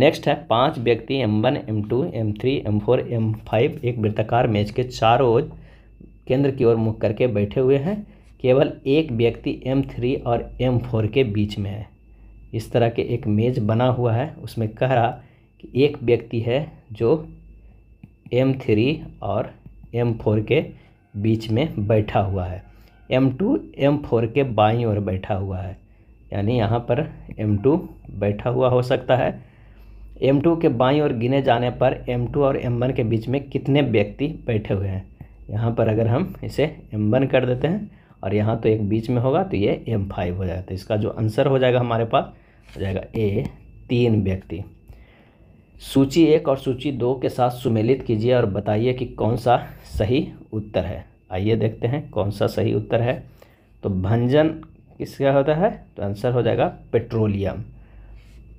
नेक्स्ट है पांच व्यक्ति M one M two M three M four M five एक वृत्ताकार मेज के चारों ओर केंद्र की ओर मुख करके बैठे हुए हैं केवल एक व्यक्ति एम थ्री और एम फोर के बीच में है इस तरह के एक मेज़ बना हुआ है उसमें कह रहा कि एक व्यक्ति है जो एम थ्री और एम फोर के बीच में बैठा हुआ है एम टू एम फोर के बाई ओर बैठा हुआ है यानी यहाँ पर एम टू बैठा हुआ हो सकता है एम टू के बाई ओर गिने जाने पर एम टू और एम वन के बीच में कितने व्यक्ति बैठे हुए हैं यहाँ पर अगर हम इसे एम वन कर देते हैं और यहाँ तो एक बीच में होगा तो ये एम फाइव हो जाएगा तो इसका जो आंसर हो जाएगा हमारे पास हो जाएगा ए तीन व्यक्ति सूची एक और सूची दो के साथ सुमेलित कीजिए और बताइए कि कौन सा सही उत्तर है आइए देखते हैं कौन सा सही उत्तर है तो भंजन किसका होता है तो आंसर हो जाएगा पेट्रोलियम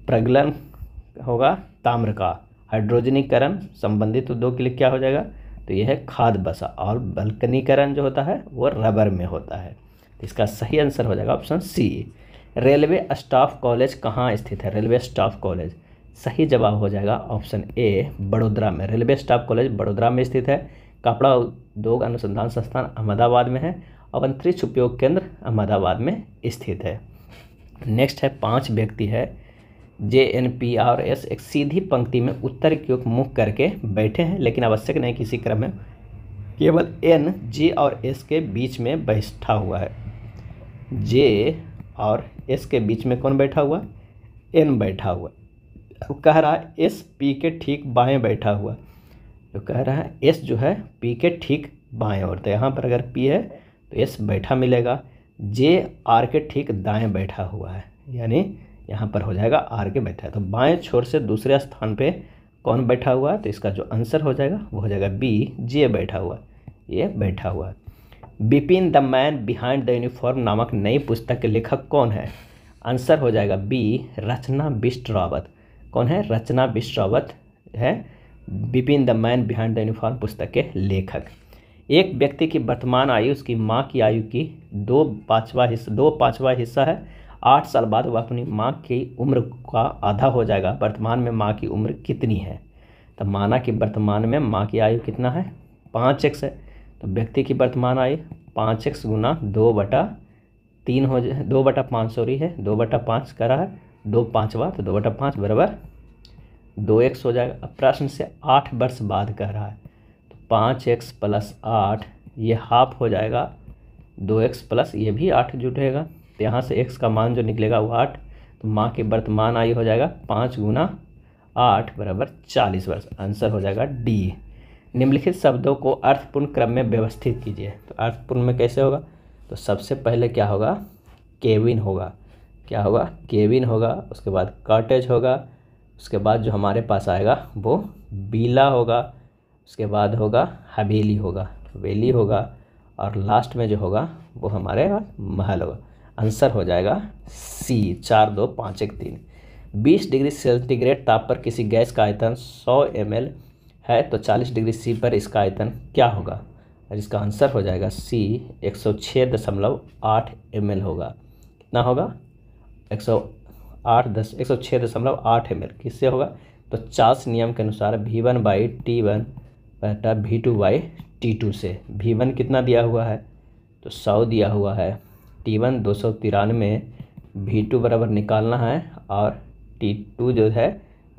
प्रगलन होगा ताम्र का हाइड्रोजनीकरण संबंधित उद्योग के लिए क्या हो जाएगा तो यह है खाद बसा और बल्कनीकरण जो होता है वो रबर में होता है तो इसका सही आंसर हो जाएगा option C railway staff college कहाँ स्थित है रेलवे स्टाफ कॉलेज सही जवाब हो जाएगा ऑप्शन ए बड़ोदरा में रेलवे स्टाफ कॉलेज बड़ोदरा में स्थित है कपड़ा उद्योग अनुसंधान संस्थान अहमदाबाद में है और अंतरिक्ष उपयोग केंद्र अहमदाबाद में स्थित है नेक्स्ट है पांच व्यक्ति है J N P R S एक सीधी पंक्ति में उत्तर की ओर मुख करके बैठे हैं लेकिन आवश्यक नहीं किसी क्रम में केवल एन जे और एस के बीच में बैठा हुआ है जे और एस के बीच में कौन बैठा हुआ एन बैठा हुआ कह रहा है एस पी के ठीक बाएं बैठा हुआ तो कह रहा है एस जो है पी के ठीक बाएं और तो यहाँ पर अगर पी है तो एस बैठा मिलेगा जे आर के ठीक दाएं बैठा हुआ है यानी यहाँ पर हो जाएगा आर के बैठा है तो बाएं छोर से दूसरे स्थान पे कौन बैठा हुआ है तो इसका जो आंसर हो जाएगा वो हो जाएगा बी जे बैठा हुआ ये बैठा हुआ है Bipin the man behind the uniform नामक नई पुस्तक के लेखक कौन है आंसर हो जाएगा बी रचना बिस्ट रावत कौन है रचना विश्रावत है Bipin the man behind the uniform पुस्तक के लेखक एक व्यक्ति की वर्तमान आयु उसकी माँ की आयु की दो पाँचवा हिस्सा दो पाँचवा हिस्सा है आठ साल बाद वह अपनी माँ की उम्र का आधा हो जाएगा वर्तमान में माँ की उम्र कितनी है तो माना कि वर्तमान में माँ की आयु कितना है पाँच एक्स है तो व्यक्ति की वर्तमान आयु पाँच एक्स गुना दो बटा तीन हो जाए दो बटा पाँच सॉरी है दो बटा पाँच करा है दो पाँच तो दो बटा पाँच बराबर दो एक्स हो जाएगा अब प्रश्न से आठ वर्ष बाद कह रहा है तो पाँच एक्स प्लस आठ ये हाफ हो जाएगा दो एक्स प्लस ये भी आठ जुटेगा तो यहाँ से एक्स का मान जो निकलेगा वो आठ तो माँ के वर्तमान आयु हो जाएगा पाँच गुना आठ बराबर चालीस वर्ष आंसर हो जाएगा डी निम्नलिखित शब्दों को अर्थपूर्ण क्रम में व्यवस्थित कीजिए तो अर्थपूर्ण में कैसे होगा तो सबसे पहले क्या होगा केविन होगा क्या होगा केविन होगा उसके बाद कॉटेज होगा उसके बाद जो हमारे पास आएगा वो बीला होगा उसके बाद होगा हवेली होगा वेली होगा और लास्ट में जो होगा वो हमारे महल होगा आंसर हो जाएगा सी चार दो पाँच एक तीन बीस डिग्री सेंटीग्रेड ताप पर किसी गैस का आयतन सौ एम है तो चालीस डिग्री सी पर इसका आयतन क्या होगा और इसका आंसर हो जाएगा सी एक सौ छः दशमलव आठ एम होगा कितना होगा एक सौ आठ दस एक सौ छः दशमलव आठ एम किससे होगा तो चार्स नियम के अनुसार भी वन बाई टी वन बैठा भी टू बाई टी टू से भी वन कितना दिया हुआ है तो सौ दिया हुआ है टी वन दो सौ तिरानवे भी टू बराबर निकालना है और टी टू जो है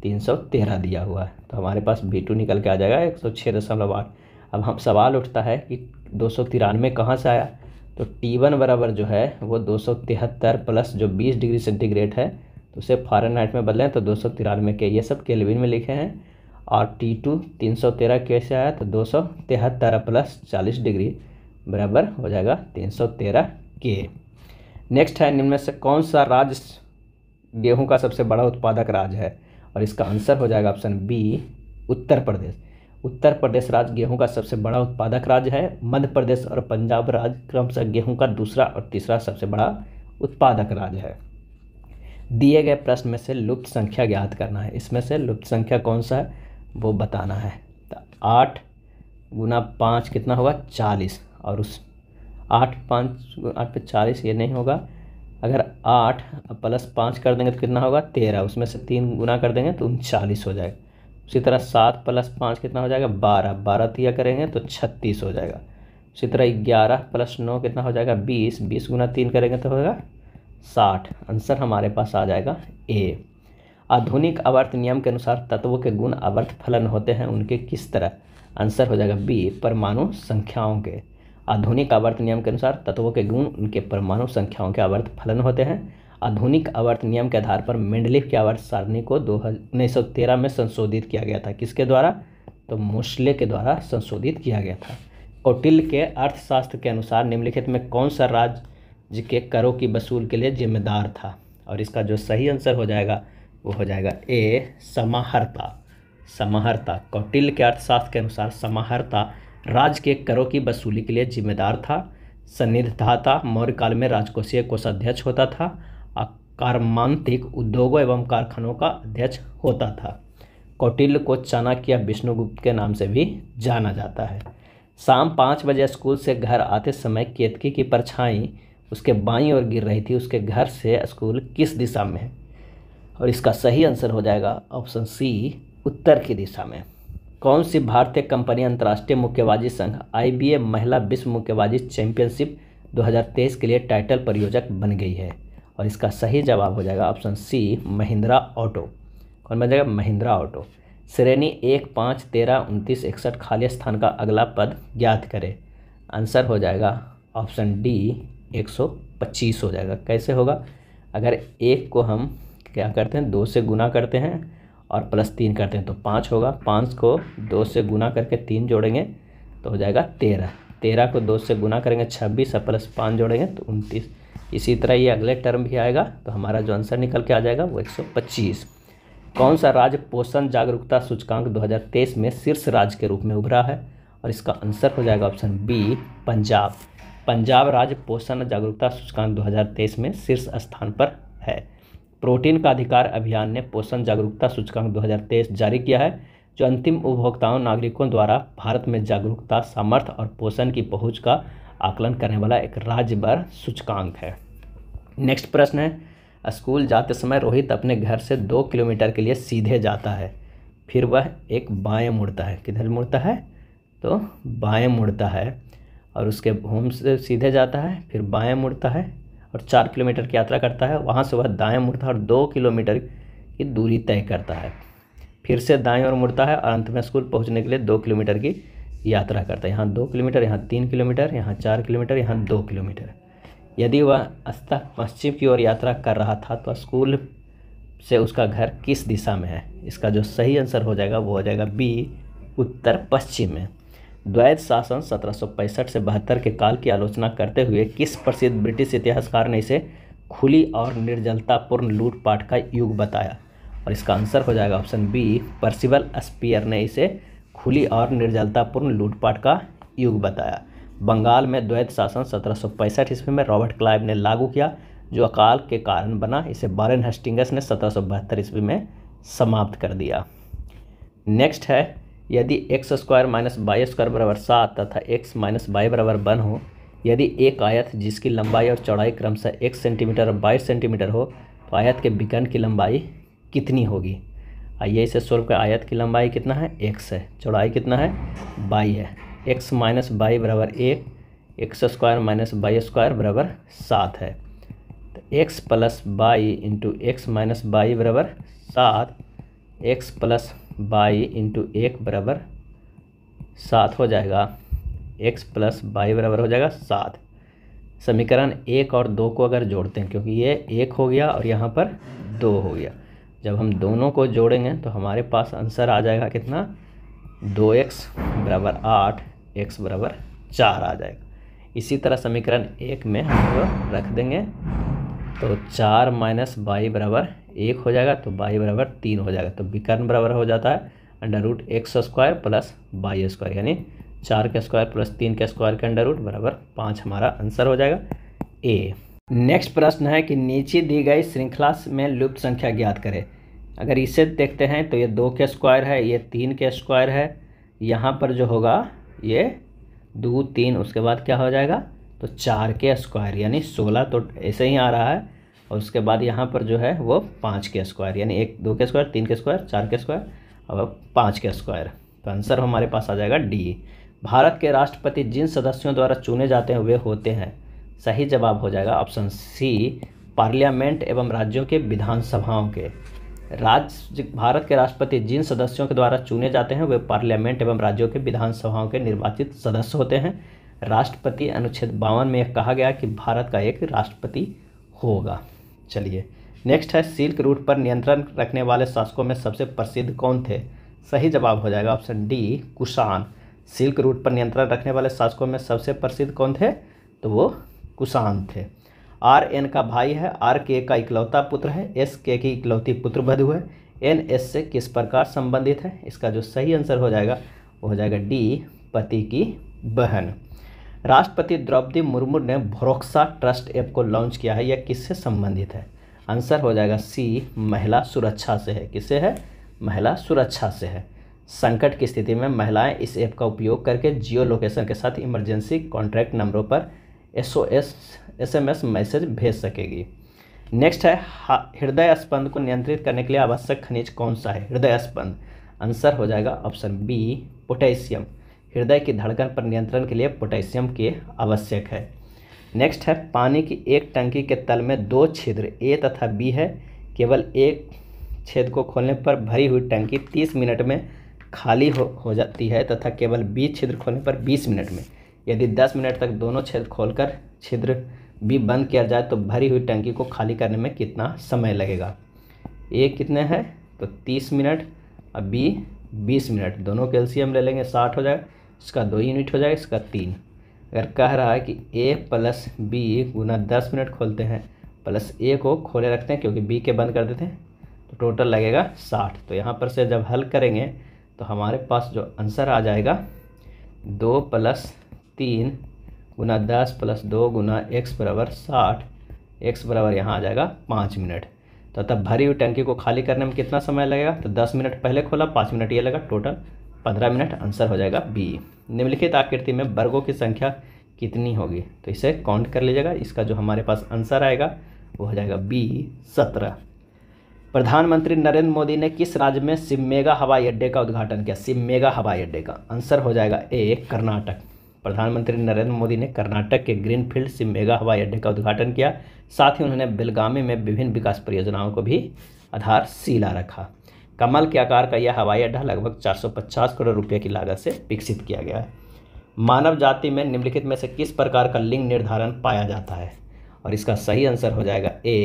तीन सौ तेरह दिया हुआ है तो हमारे पास भी टू निकल के आ जाएगा एक सौ छः दशमलव आठ अब हम सवाल उठता है कि दो सौ तिरानवे कहाँ से आया तो टी वन बराबर जो है वो दो सौ तिहत्तर प्लस जो बीस डिग्री सेंटीग्रेड है तो उसे फ़ारेनहाइट में बदलें तो दो सौ तिरानवे के ये सब केलविन में लिखे हैं और टी टू तीन सौ तेरह कैसे आया तो दो सौ तिहत्तर प्लस चालीस डिग्री बराबर हो जाएगा तीन सौ तेरह के नेक्स्ट है निम्न से कौन सा राज्य गेहूं का सबसे बड़ा उत्पादक राज्य है और इसका आंसर हो जाएगा ऑप्शन बी उत्तर प्रदेश उत्तर प्रदेश राज्य गेहूं का सबसे बड़ा उत्पादक राज्य है मध्य प्रदेश और पंजाब राज्य क्रमशः गेहूं का दूसरा और तीसरा सबसे बड़ा उत्पादक राज्य है दिए गए प्रश्न में से लुप्त संख्या ज्ञात करना है इसमें से लुप्त संख्या कौन सा है वो बताना है तो आठ गुना पाँच कितना होगा चालीस और उस आठ पाँच आठ पे चालीस ये नहीं होगा अगर आठ प्लस पाँच कर देंगे तो कितना होगा तेरह उसमें से तीन गुना कर देंगे तो उनचालीस हो जाएगा उसी तरह सात प्लस पाँच कितना हो जाएगा बारह बारह तिया तो करेंगे तो छत्तीस हो जाएगा उसी तरह ग्यारह प्लस नौ कितना हो जाएगा बीस बीस गुना तीन करेंगे तो होगा साठ आंसर हमारे पास आ जाएगा ए आधुनिक आवर्त नियम के अनुसार तत्वों के गुण आवर्त फलन होते हैं उनके किस तरह आंसर हो जाएगा बी परमाणु संख्याओं के आधुनिक आवर्त नियम के अनुसार तत्वों के गुण उनके परमाणु संख्याओं के आवर्त फलन होते हैं आधुनिक आवर्त नियम के आधार पर मेंडलिफ की आवर्त सारणी को दो उन्नीस में संशोधित किया गया था किसके द्वारा तो मुसले के द्वारा संशोधित किया गया था कौटिल के अर्थशास्त्र के अनुसार निम्नलिखित में कौन सा राज्य के करों की वसूल के लिए जिम्मेदार था और इसका जो सही आंसर हो जाएगा वो हो जाएगा ए समाहर्ता समाहर्ता कौटिल्य के अर्थशास्त्र के अनुसार समाहर्ता राज्य के करों की वसूली के लिए जिम्मेदार था सन्निधाता मौर्य काल में राजकोषीय कोषाध्यक्ष होता था कारमांतिक उद्योगों एवं कारखानों का अध्यक्ष होता था कौटिल्य को चाणक्य या विष्णुगुप्त के नाम से भी जाना जाता है शाम पाँच बजे स्कूल से घर आते समय केतकी की परछाई उसके बाई और गिर रही थी उसके घर से स्कूल किस दिशा में है और इसका सही आंसर हो जाएगा ऑप्शन सी उत्तर की दिशा में कौन सी भारतीय कंपनी अंतर्राष्ट्रीय मुक्केबाजी संघ आईबीए महिला विश्व मुक्केबाजी चैंपियनशिप 2023 के लिए टाइटल परियोजक बन गई है और इसका सही जवाब हो जाएगा ऑप्शन सी महिंद्रा ऑटो कौन बन जाएगा महिंद्रा ऑटो श्रेणी एक पाँच तेरह उनतीस इकसठ खाली स्थान का अगला पद ज्ञात करें आंसर हो जाएगा ऑप्शन डी एक सौ पच्चीस हो जाएगा कैसे होगा अगर एक को हम क्या करते हैं दो से गुना करते हैं और प्लस तीन करते हैं तो पाँच होगा पाँच को दो से गुना करके तीन जोड़ेंगे तो हो जाएगा तेरह तेरह को दो से गुना करेंगे छब्बीस और प्लस पाँच जोड़ेंगे तो उनतीस इसी तरह ये अगले टर्म भी आएगा तो हमारा जो आंसर निकल के आ जाएगा वो एक कौन सा राज्य पोषण जागरूकता सूचकांक 2023 में शीर्ष राज्य के रूप में उभरा है और इसका आंसर हो जाएगा ऑप्शन बी पंजाब पंजाब राज्य पोषण जागरूकता सूचकांक 2023 में शीर्ष स्थान पर है प्रोटीन का अधिकार अभियान ने पोषण जागरूकता सूचकांक 2023 जारी किया है जो अंतिम उपभोक्ताओं नागरिकों द्वारा भारत में जागरूकता सामर्थ्य और पोषण की पहुँच का आकलन करने वाला एक राज्य भर सूचकांक है नेक्स्ट प्रश्न है स्कूल जाते समय रोहित अपने घर से दो किलोमीटर के लिए सीधे जाता है फिर वह एक बाएं मुड़ता है किधर मुड़ता है तो बाएं मुड़ता है और उसके होम से सीधे जाता है फिर बाएं मुड़ता है और चार किलोमीटर की यात्रा करता है वहाँ से वह दाएं मुड़ता है और दो किलोमीटर की दूरी तय करता है फिर से दाएं और मुड़ता है और अंत में स्कूल पहुँचने के लिए दो किलोमीटर की यात्रा करता है यहाँ दो किलोमीटर यहाँ तीन किलोमीटर यहाँ चार किलोमीटर यहाँ दो किलोमीटर यदि वह अस्तक पश्चिम की ओर यात्रा कर रहा था तो स्कूल से उसका घर किस दिशा में है इसका जो सही आंसर हो जाएगा वो हो जाएगा बी उत्तर पश्चिम में द्वैत शासन 1765 से बहत्तर के काल की आलोचना करते हुए किस प्रसिद्ध ब्रिटिश इतिहासकार ने इसे खुली और निर्जलतापूर्ण लूटपाट का युग बताया और इसका आंसर हो जाएगा ऑप्शन बी परसिवल स्पियर ने इसे खुली और निर्जलतापूर्ण लूटपाट का युग बताया बंगाल में द्वैत शासन सत्रह सौ पैंसठ ईस्वी में रॉबर्ट क्लाइव ने लागू किया जो अकाल के कारण बना इसे बारेन हस्टिंगस ने सत्रह सौ बहत्तर ईस्वी में समाप्त कर दिया नेक्स्ट है यदि X square minus Y square बराबर सात तथा एक्स माइनस बाई बराबर वन हो यदि एक आयत जिसकी लंबाई और चौड़ाई क्रमशः एक सेंटीमीटर और बाईस सेंटीमीटर हो तो आयत के विकर्ण की लंबाई कितनी होगी आइए इसे स्वरूप आयत की लंबाई कितना है एक्स है चौड़ाई कितना है बाई है एक्स माइनस बाई बराबर एक X square minus Y square बराबर सात है तो X plus Y into X minus Y बराबर सात एक्स प्लस बाई इंटू एक बराबर सात हो जाएगा एक्स प्लस बाई बराबर हो जाएगा सात समीकरण एक और दो को अगर जोड़ते हैं क्योंकि ये एक हो गया और यहाँ पर दो हो गया जब हम दोनों को जोड़ेंगे तो हमारे पास आंसर आ जाएगा कितना दो एक्स बराबर आठ एक्स बराबर चार आ जाएगा इसी तरह समीकरण एक में हम लोग रख देंगे तो चार माइनस बाई बराबर एक हो जाएगा तो बाई बराबर तीन हो जाएगा तो विकर्ण बराबर हो जाता है under root X square plus Y square यानी चार के स्क्वायर प्लस तीन के स्क्वायर के अंडर रूट बराबर पाँच हमारा आंसर हो जाएगा ए नेक्स्ट प्रश्न है कि नीचे दी गई श्रृंखला में लुप्त संख्या ज्ञात करें अगर इसे देखते हैं तो ये दो के स्क्वायर है ये तीन के स्क्वायर है यहाँ पर जो होगा ये दो तीन उसके बाद क्या हो जाएगा तो चार के स्क्वायर यानी सोलह तो ऐसे ही आ रहा है और उसके बाद यहाँ पर जो है वो पाँच के स्क्वायर यानी एक दो के स्क्वायर तीन के स्क्वायर चार के स्क्वायर और पाँच के स्क्वायर तो आंसर हमारे पास आ जाएगा डी भारत के राष्ट्रपति जिन सदस्यों द्वारा चुने जाते हैं वे होते हैं सही जवाब हो जाएगा ऑप्शन सी पार्लियामेंट एवं राज्यों के विधानसभाओं के राज्य भारत के राष्ट्रपति जिन सदस्यों के द्वारा चुने जाते हैं वे पार्लियामेंट एवं राज्यों के विधानसभाओं के निर्वाचित सदस्य होते हैं राष्ट्रपति अनुच्छेद बावन में यह कहा गया कि भारत का एक राष्ट्रपति होगा चलिए नेक्स्ट है सिल्क रूट पर नियंत्रण रखने वाले शासकों में सबसे प्रसिद्ध कौन थे सही जवाब हो जाएगा option D Kushan silk route पर नियंत्रण रखने वाले शासकों में सबसे प्रसिद्ध कौन थे तो वो कुषाण थे आर एन का भाई है आर के का इकलौता पुत्र है एस के की इकलौती पुत्र बधु है एन एस से किस प्रकार संबंधित है इसका जो सही आंसर हो जाएगा वो हो जाएगा डी पति की बहन राष्ट्रपति द्रौपदी मुर्मू ने भरोक्सा ट्रस्ट ऐप को लॉन्च किया है यह किससे संबंधित है आंसर हो जाएगा सी महिला सुरक्षा से है किससे है महिला सुरक्षा से है संकट की स्थिति में महिलाएं इस ऐप का उपयोग करके जियो लोकेशन के साथ इमरजेंसी कॉन्ट्रैक्ट नंबरों पर एस एसएमएस मैसेज भेज सकेगी नेक्स्ट है हृदय स्पंद को नियंत्रित करने के लिए आवश्यक खनिज कौन सा है हृदय स्पंद आंसर हो जाएगा ऑप्शन बी पोटेशियम हृदय की धड़कन पर नियंत्रण के लिए पोटेशियम के आवश्यक है नेक्स्ट है पानी की एक टंकी के तल में दो छिद्र ए तथा बी है केवल एक छेद को खोलने पर भरी हुई टंकी तीस मिनट में खाली हो हो जाती है तथा केवल बी छिद्र खोलने पर बीस मिनट में यदि दस मिनट तक दोनों छेद खोलकर छिद्र भी बंद किया जाए तो भरी हुई टंकी को खाली करने में कितना समय लगेगा ए कितने हैं तो तीस मिनट और बी बीस मिनट दोनों कैल्शियम ले लेंगे साठ हो जाएगा इसका दो यूनिट हो जाएगा इसका तीन अगर कह रहा है कि ए प्लस बी गुना दस मिनट खोलते हैं प्लस ए को खोले रखते हैं क्योंकि बी के बंद कर देते हैं तो टोटल लगेगा साठ तो यहाँ पर से जब हल करेंगे तो हमारे पास जो आंसर आ जाएगा दो प्लस तीन गुना दस प्लस दो गुना एक्स बराबर साठ एक्स बराबर यहाँ आ जाएगा पाँच मिनट तो तब भरी हुई टंकी को खाली करने में कितना समय लगेगा तो दस मिनट पहले खोला पाँच मिनट ये लगा टोटल पंद्रह मिनट आंसर हो जाएगा बी निम्नलिखित आकृति में वर्गों की संख्या कितनी होगी तो इसे काउंट कर लीजिएगा इसका जो हमारे पास आंसर आएगा वो हो जाएगा बी सत्रह प्रधानमंत्री नरेंद्र मोदी ने किस राज्य में सिमेगा हवाई अड्डे का उद्घाटन किया सिमेगा हवाई अड्डे का आंसर हो जाएगा ए कर्नाटक प्रधानमंत्री नरेंद्र मोदी ने कर्नाटक के ग्रीनफील्ड से मेगा हवाई अड्डे का उद्घाटन किया साथ ही उन्होंने बेलगामी में विभिन्न विकास परियोजनाओं को भी आधारशिला रखा कमल के आकार का यह हवाई अड्डा लगभग 450 करोड़ रुपये की लागत से विकसित किया गया है मानव जाति में निम्नलिखित में से किस प्रकार का लिंग निर्धारण पाया जाता है और इसका सही आंसर हो जाएगा ए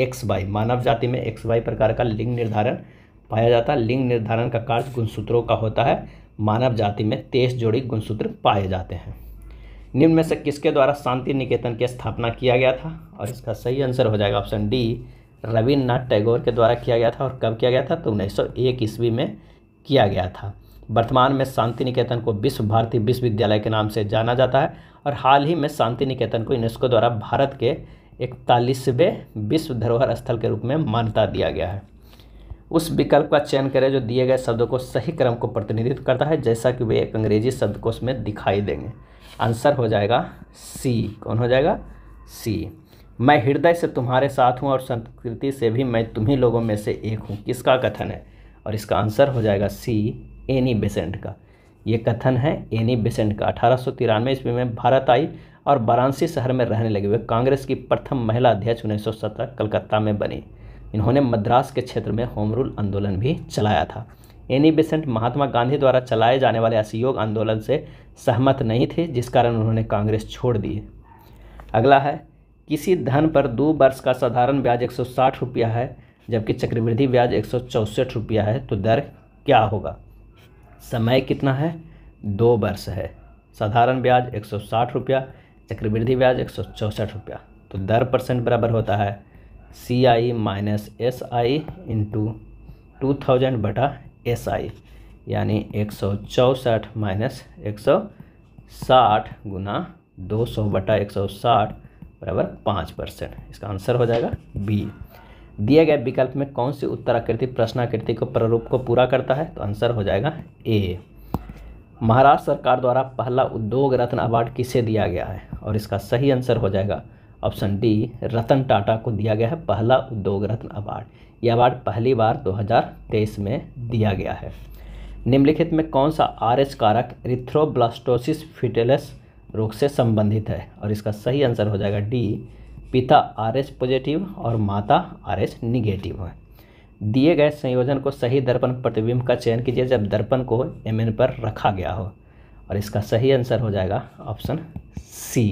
एक्स वाई मानव जाति में एक्स वाई प्रकार का लिंग निर्धारण पाया जाता है लिंग निर्धारण का कार्य गुणसूत्रों का होता है मानव जाति में तेईस जोड़ी गुणसूत्र पाए जाते हैं निम्न में से किसके द्वारा शांति निकेतन की स्थापना किया गया था और इसका सही आंसर हो जाएगा ऑप्शन डी रविन्द्रनाथ टैगोर के द्वारा किया गया था और कब किया गया था तो उन्नीस सौ एक ईस्वी में किया गया था वर्तमान में शांति निकेतन को विश्व भारती विश्वविद्यालय के नाम से जाना जाता है और हाल ही में शांति निकेतन को यूनेस्को द्वारा भारत के इकतालीसवें विश्व धरोहर स्थल के रूप में मान्यता दिया गया है उस विकल्प का चयन करें जो दिए गए शब्दों को सही क्रम को प्रतिनिधित्व करता है जैसा कि वे एक अंग्रेजी शब्दकोश में दिखाई देंगे आंसर हो जाएगा सी कौन हो जाएगा सी मैं हृदय से तुम्हारे साथ हूँ और संस्कृति से भी मैं तुम्ही लोगों में से एक हूँ किसका कथन है और इसका आंसर हो जाएगा सी एनी बेसेंट का ये कथन है एनी बेसेंट का अठारह सौ तिरानवे ईस्वी में भारत आई और वाराणसी शहर में रहने लगे हुए कांग्रेस की प्रथम महिला अध्यक्ष उन्नीस सौ सत्रह कलकत्ता में बनी इन्होंने मद्रास के क्षेत्र में होम रूल आंदोलन भी चलाया था एनी बेसेंट महात्मा गांधी द्वारा चलाए जाने वाले असहयोग आंदोलन से सहमत नहीं थे जिस कारण उन्होंने कांग्रेस छोड़ दी अगला है किसी धन पर दो वर्ष का साधारण ब्याज एक रुपया है जबकि चक्रवृद्धि ब्याज एक रुपया है तो दर क्या होगा समय कितना है दो वर्ष है साधारण ब्याज एक रुपया चक्रवृद्धि ब्याज एक रुपया तो दर परसेंट बराबर होता है C I minus S I into two thousand बटा एस आई यानी एक सौ चौंसठ माइनस एक सौ साठ गुना दो सौ बटा एक सौ साठ बराबर पाँच परसेंट इसका आंसर हो जाएगा बी दिए गए विकल्प में कौन सी उत्तराकृति प्रश्नाकृति को प्रारूप को पूरा करता है तो आंसर हो जाएगा ए महाराष्ट्र सरकार द्वारा पहला उद्योग रत्न अवार्ड किसे दिया गया है और इसका सही आंसर हो जाएगा ऑप्शन डी रतन टाटा को दिया गया है पहला उद्योग रत्न अवार्ड यह अवार्ड पहली बार 2023 में दिया गया है निम्नलिखित में कौन सा आर एच कारक रिथ्रोब्लास्टोसिस फिटेलस रोग से संबंधित है और इसका सही आंसर हो जाएगा डी पिता आर एच पॉजिटिव और माता आर एच निगेटिव है दिए गए संयोजन को सही दर्पण प्रतिबिंब का चयन कीजिए जब दर्पण को एम पर रखा गया हो और इसका सही आंसर हो जाएगा ऑप्शन सी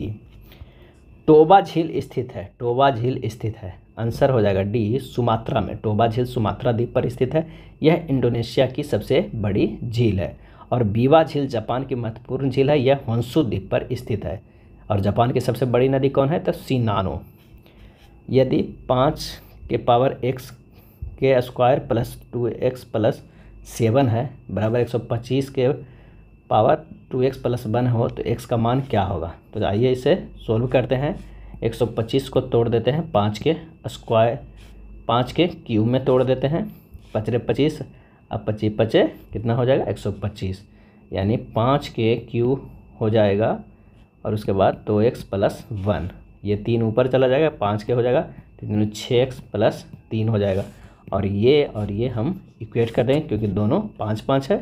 टोबा झील स्थित है टोबा झील स्थित है आंसर हो जाएगा डी सुमात्रा में टोबा झील सुमात्रा द्वीप पर स्थित है यह इंडोनेशिया की सबसे बड़ी झील है और बीवा झील जापान की महत्वपूर्ण झील है यह होंसू द्वीप पर स्थित है और जापान की सबसे बड़ी नदी कौन है तो सीनानो यदि पाँच के पावर एक्स के square plus two x plus seven है बराबर एक सौ पच्चीस के power two x plus one हो तो एक्स का मान क्या होगा तो आइए इसे सोल्व करते हैं एक सौ पच्चीस को तोड़ देते हैं पाँच के स्क्वायर पाँच के क्यूब में तोड़ देते हैं पचरे पच्चीस अब पच्चीस पचे कितना हो जाएगा एक सौ पच्चीस यानी पाँच के क्यू हो जाएगा और उसके बाद दो एक्स प्लस वन ये तीन ऊपर चला जाएगा पाँच के हो जाएगा तीन तो छः एक्स प्लस तीन हो जाएगा और ये और ये हम इक्वेट कर देंगे क्योंकि दोनों पाँच पाँच है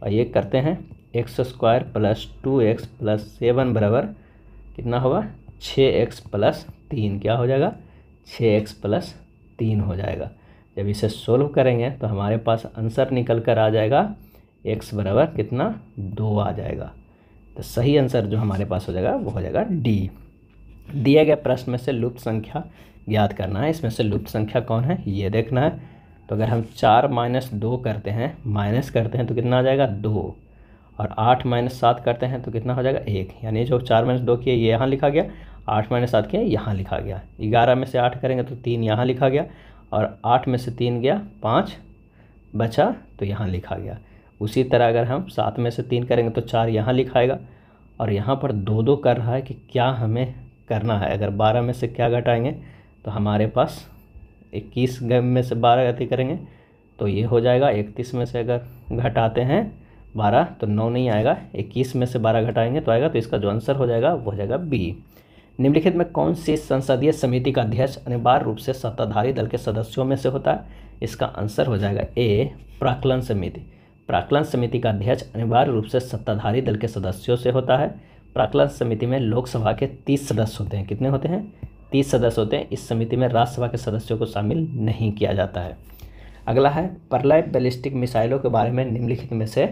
तो ये करते हैं X square plus two x plus seven बराबर कितना होगा छः एक्स प्लस तीन क्या हो जाएगा छः एक्स प्लस तीन हो जाएगा जब इसे सोल्व करेंगे तो हमारे पास आंसर निकल कर आ जाएगा एक्स बराबर कितना दो आ जाएगा तो सही आंसर जो हमारे पास हो जाएगा वो हो जाएगा डी दिए गए प्रश्न में से लुप्त संख्या ज्ञात करना है इसमें से लुप्त संख्या कौन है ये देखना है तो अगर हम चार माइनस दो करते हैं माइनस करते हैं तो कितना आ जाएगा दो और आठ माइनस सात करते हैं तो कितना हो जाएगा एक यानी जो चार माइनस दो किए ये यहाँ लिखा गया आठ माइनस सात किए यहाँ लिखा गया ग्यारह में से आठ करेंगे तो तीन यहाँ लिखा गया और आठ में से तीन गया पाँच बचा तो यहाँ लिखा गया उसी तरह अगर हम सात में से तीन करेंगे तो चार यहाँ लिखाएगा और यहाँ पर दो दो कर रहा है कि क्या हमें करना है अगर बारह में से क्या घटाएँगे तो हमारे पास इक्कीस में से बारह गति करेंगे तो ये हो जाएगा इकतीस में से अगर घटाते हैं बारह तो नौ नहीं आएगा इक्कीस में से बारह घटाएंगे तो आएगा तो इसका जो आंसर हो जाएगा वो हो जाएगा बी निम्नलिखित में कौन सी संसदीय समिति का अध्यक्ष अनिवार्य रूप से सत्ताधारी दल के सदस्यों में से होता है इसका आंसर हो जाएगा ए प्राकलन समिति प्राकलन समिति का अध्यक्ष अनिवार्य रूप से सत्ताधारी दल के सदस्यों से होता है प्राकलन समिति में लोकसभा के तीस सदस्य होते हैं कितने होते हैं तीस सदस्य होते हैं इस समिति में राज्यसभा के सदस्यों को शामिल नहीं किया जाता है अगला है प्रलय बैलिस्टिक मिसाइलों के बारे में निम्नलिखित में से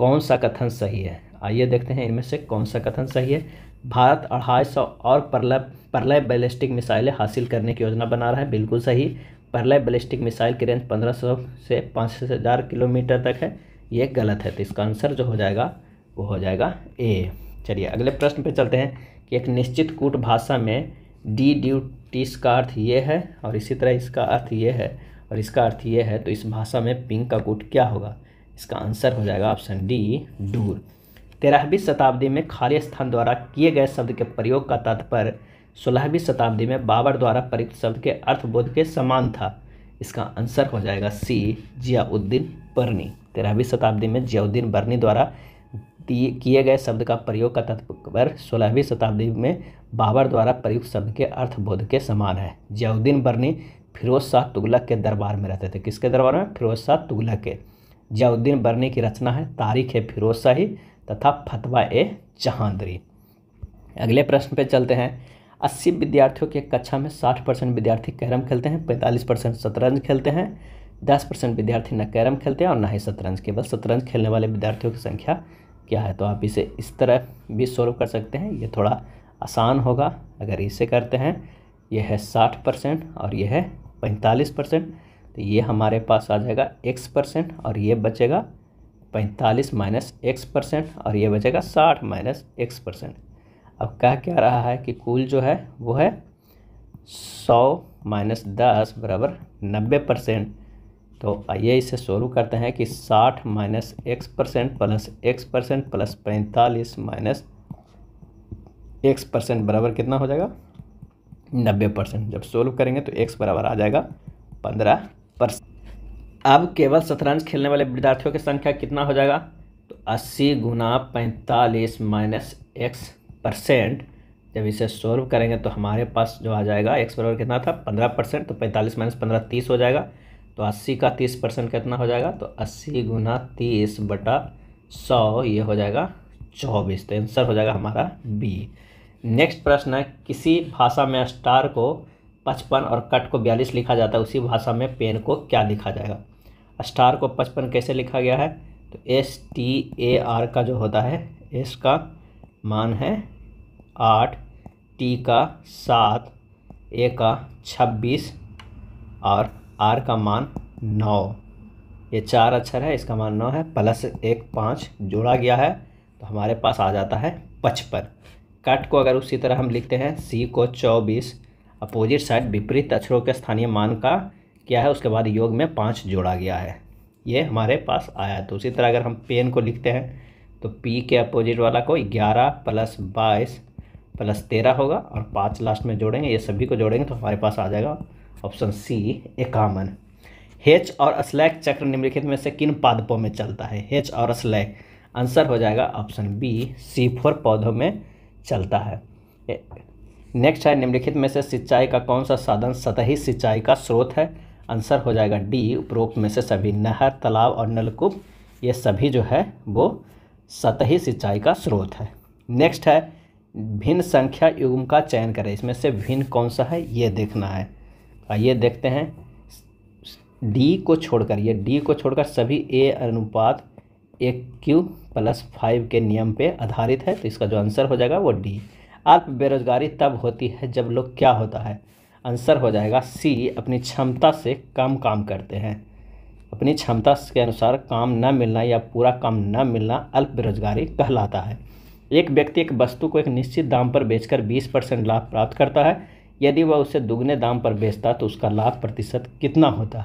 कौन सा कथन सही है आइए देखते हैं इनमें से कौन सा कथन सही है भारत अढ़ाई सौ और प्रलय प्रलय बैलिस्टिक मिसाइलें हासिल करने की योजना बना रहा है बिल्कुल सही प्रलय बैलिस्टिक मिसाइल की रेंज पंद्रह सौ से पाँच हज़ार किलोमीटर तक है ये गलत है तो इसका आंसर जो हो जाएगा वो हो जाएगा ए चलिए अगले प्रश्न पर चलते हैं कि एक निश्चित कूट भाषा में डी ड्यूटीस का अर्थ ये है और इसी तरह इसका अर्थ ये है और इसका अर्थ ये है तो इस भाषा में पिंक का कूट क्या होगा इसका आंसर हो जाएगा ऑप्शन डी डूर तेरहवीं शताब्दी में खाली स्थान द्वारा किए गए शब्द के प्रयोग का तात्पर्य सोलहवीं शताब्दी में बाबर द्वारा प्रयुक्त शब्द के अर्थबोध के समान था इसका आंसर हो जाएगा सी जियाउद्दीन बर्नी तेरहवीं शताब्दी में जियाउद्दीन बर्नी द्वारा किए गए शब्द का प्रयोग का तत्पर सोलहवीं शताब्दी में बाबर द्वारा प्रयुक्त शब्द के अर्थबोध के समान है जियाउद्दीन बर्नी फिरोज शाह तुगलक के दरबार में रहते थे किसके दरबार में फिरोज शाह तुगलक के जियाउद्दीन बरनी की रचना है तारीख है फिरोज शाही तथा फतवा ए जहांदरी अगले प्रश्न पे चलते हैं अस्सी विद्यार्थियों की कक्षा में साठ परसेंट विद्यार्थी कैरम खेलते हैं पैंतालीस परसेंट शतरंज खेलते हैं दस परसेंट विद्यार्थी न कैरम खेलते हैं और ना ही शतरंज केवल शतरंज खेलने वाले विद्यार्थियों की संख्या क्या है तो आप इसे इस तरह भी सॉल्व कर सकते हैं ये थोड़ा आसान होगा अगर इसे करते हैं यह है साठ परसेंट और यह है पैंतालीस परसेंट तो ये हमारे पास आ जाएगा एक्स परसेंट और ये बचेगा पैंतालीस माइनस एक्स परसेंट और ये बचेगा साठ माइनस एक्स परसेंट अब कह क्या रहा है कि कुल जो है वो है सौ माइनस दस बराबर नब्बे परसेंट तो आइए इसे शुरू करते हैं कि साठ minus X percent plus X percent plus पैंतालीस माइनस एक्स परसेंट बराबर कितना हो जाएगा नब्बे परसेंट जब सोल्व करेंगे तो एक्स बराबर आ जाएगा पंद्रह पर अब केवल शतरंज खेलने वाले विद्यार्थियों की संख्या कितना हो जाएगा तो अस्सी गुना पैंतालीस माइनस एक्स परसेंट जब इसे सॉल्व करेंगे तो हमारे पास जो आ जाएगा एक्स बराबर कितना था पंद्रह परसेंट तो पैंतालीस माइनस पंद्रह तीस हो जाएगा तो अस्सी का तीस परसेंट कितना हो जाएगा तो अस्सी गुना तीस बटा सौ ये हो जाएगा चौबीस तो आंसर हो जाएगा हमारा बी नेक्स्ट प्रश्न है किसी भाषा में स्टार को पचपन और कट को बयालीस लिखा जाता है उसी भाषा में पेन को क्या लिखा जाएगा स्टार को पचपन कैसे लिखा गया है तो एस टी ए आर का जो होता है एस का मान है आठ टी का सात ए का छब्बीस और आर का मान नौ ये चार अक्षर है इसका मान नौ है प्लस एक पाँच जोड़ा गया है तो हमारे पास आ जाता है पचपन कट को अगर उसी तरह हम लिखते हैं सी को चौबीस अपोजिट साइड विपरीत अक्षरों के स्थानीय मान का क्या है उसके बाद योग में पाँच जोड़ा गया है ये हमारे पास आया तो उसी तरह अगर हम पेन को लिखते हैं तो पी के अपोजिट वाला को ग्यारह प्लस बाईस प्लस तेरह होगा और पाँच लास्ट में जोड़ेंगे ये सभी को जोड़ेंगे तो हमारे पास आ जाएगा ऑप्शन सी इक्यावन हेच और असलैक चक्र निम्नलिखित में से किन पादपों में चलता है हेच और स्लैक आंसर हो जाएगा ऑप्शन बी सी फोर पौधों में चलता है नेक्स्ट है निम्नलिखित में से सिंचाई का कौन सा साधन सतही सिंचाई का स्रोत है आंसर हो जाएगा डी उपरोक्त में से सभी नहर तालाब और नलकूप ये सभी जो है वो सतही सिंचाई का स्रोत है नेक्स्ट है भिन्न संख्या युग्म का चयन करें इसमें से भिन्न कौन सा है ये देखना है आइए देखते हैं डी को छोड़कर ये डी को छोड़कर सभी ए अनुपात एक क्यू प्लस फाइव के नियम पे आधारित है तो इसका जो आंसर हो जाएगा वो डी अल्प बेरोजगारी तब होती है जब लोग क्या होता है आंसर हो जाएगा सी अपनी क्षमता से कम काम करते हैं अपनी क्षमता के अनुसार काम न मिलना या पूरा काम न मिलना अल्प बेरोजगारी कहलाता है एक व्यक्ति एक वस्तु को एक निश्चित दाम पर बेचकर 20 परसेंट लाभ प्राप्त करता है यदि वह उसे दुगने दाम पर बेचता तो उसका लाभ प्रतिशत कितना होता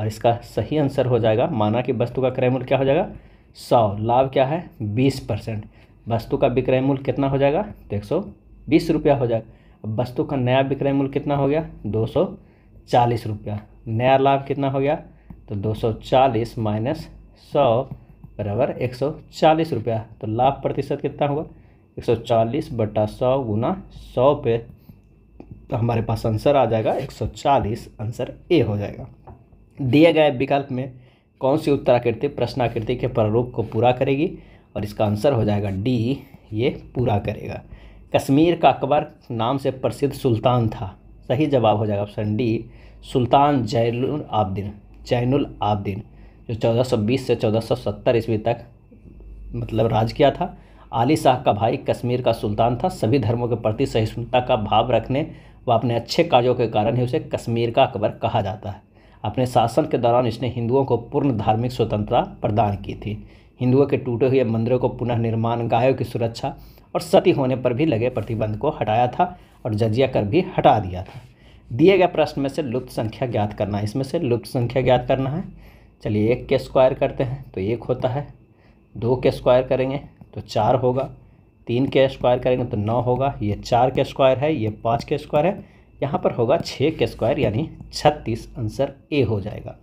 और इसका सही आंसर हो जाएगा माना कि वस्तु का क्रय मूल्य क्या हो जाएगा सौ लाभ क्या है बीस परसेंट वस्तु का विक्रय मूल्य कितना हो जाएगा तो एक सौ बीस रुपया हो जाएगा अब वस्तु का नया विक्रय मूल्य कितना हो गया दो सौ चालीस रुपया नया लाभ कितना हो गया तो दो सौ चालीस माइनस सौ बराबर एक सौ चालीस रुपया तो लाभ प्रतिशत कितना होगा एक सौ चालीस बटा सौ गुना सौ पे तो हमारे पास आंसर आ जाएगा एक सौ चालीस आंसर ए हो जाएगा दिए गए विकल्प में कौन सी उत्तराकृति प्रश्नाकृति के प्रारूप को पूरा करेगी और इसका आंसर हो जाएगा डी ये पूरा करेगा कश्मीर का अकबर नाम से प्रसिद्ध सुल्तान था सही जवाब हो जाएगा ऑप्शन डी सुल्तान जैनुल आब्दीन जैनुल आब्दीन जो 1420 से 1470 ईस्वी तक मतलब राज किया था आली शाह का भाई कश्मीर का सुल्तान था सभी धर्मों के प्रति सहिष्णुता का भाव रखने व अपने अच्छे कार्यों के कारण ही उसे कश्मीर का अकबर कहा जाता है अपने शासन के दौरान इसने हिंदुओं को पूर्ण धार्मिक स्वतंत्रता प्रदान की थी हिंदुओं के टूटे हुए मंदिरों को पुनर्निर्माण गायों की सुरक्षा और सती होने पर भी लगे प्रतिबंध को हटाया था और जजिया कर भी हटा दिया था दिए गए प्रश्न में से लुप्त संख्या ज्ञात करना है इसमें से लुप्त संख्या ज्ञात करना है चलिए एक के स्क्वायर करते हैं तो एक होता है दो के स्क्वायर करेंगे तो चार होगा तीन के स्क्वायर करेंगे तो नौ होगा ये चार के स्क्वायर है ये पाँच के स्क्वायर है यहाँ पर होगा छः के स्क्वायर यानी छत्तीस आंसर ए हो जाएगा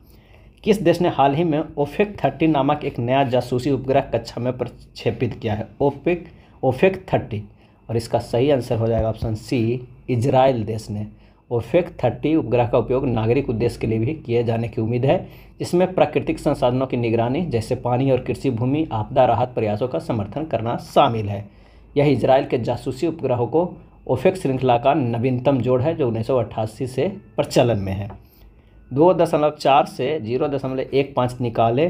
किस देश ने हाल ही में ओफेक थर्टी नामक एक नया जासूसी उपग्रह कक्षा में प्रक्षेपित किया है ओफेक ओफेक थर्टी और इसका सही आंसर हो जाएगा ऑप्शन सी इजराइल देश ने ओफेक थर्टी उपग्रह का उपयोग नागरिक उद्देश्य के लिए भी किए जाने की उम्मीद है जिसमें प्राकृतिक संसाधनों की निगरानी जैसे पानी और कृषि भूमि आपदा राहत प्रयासों का समर्थन करना शामिल है यह इसराइल के जासूसी उपग्रहों को ओफेक श्रृंखला का नवीनतम जोड़ है जो उन्नीस से प्रचलन में है दो दशमलव चार से जीरो दशमलव एक पाँच निकाले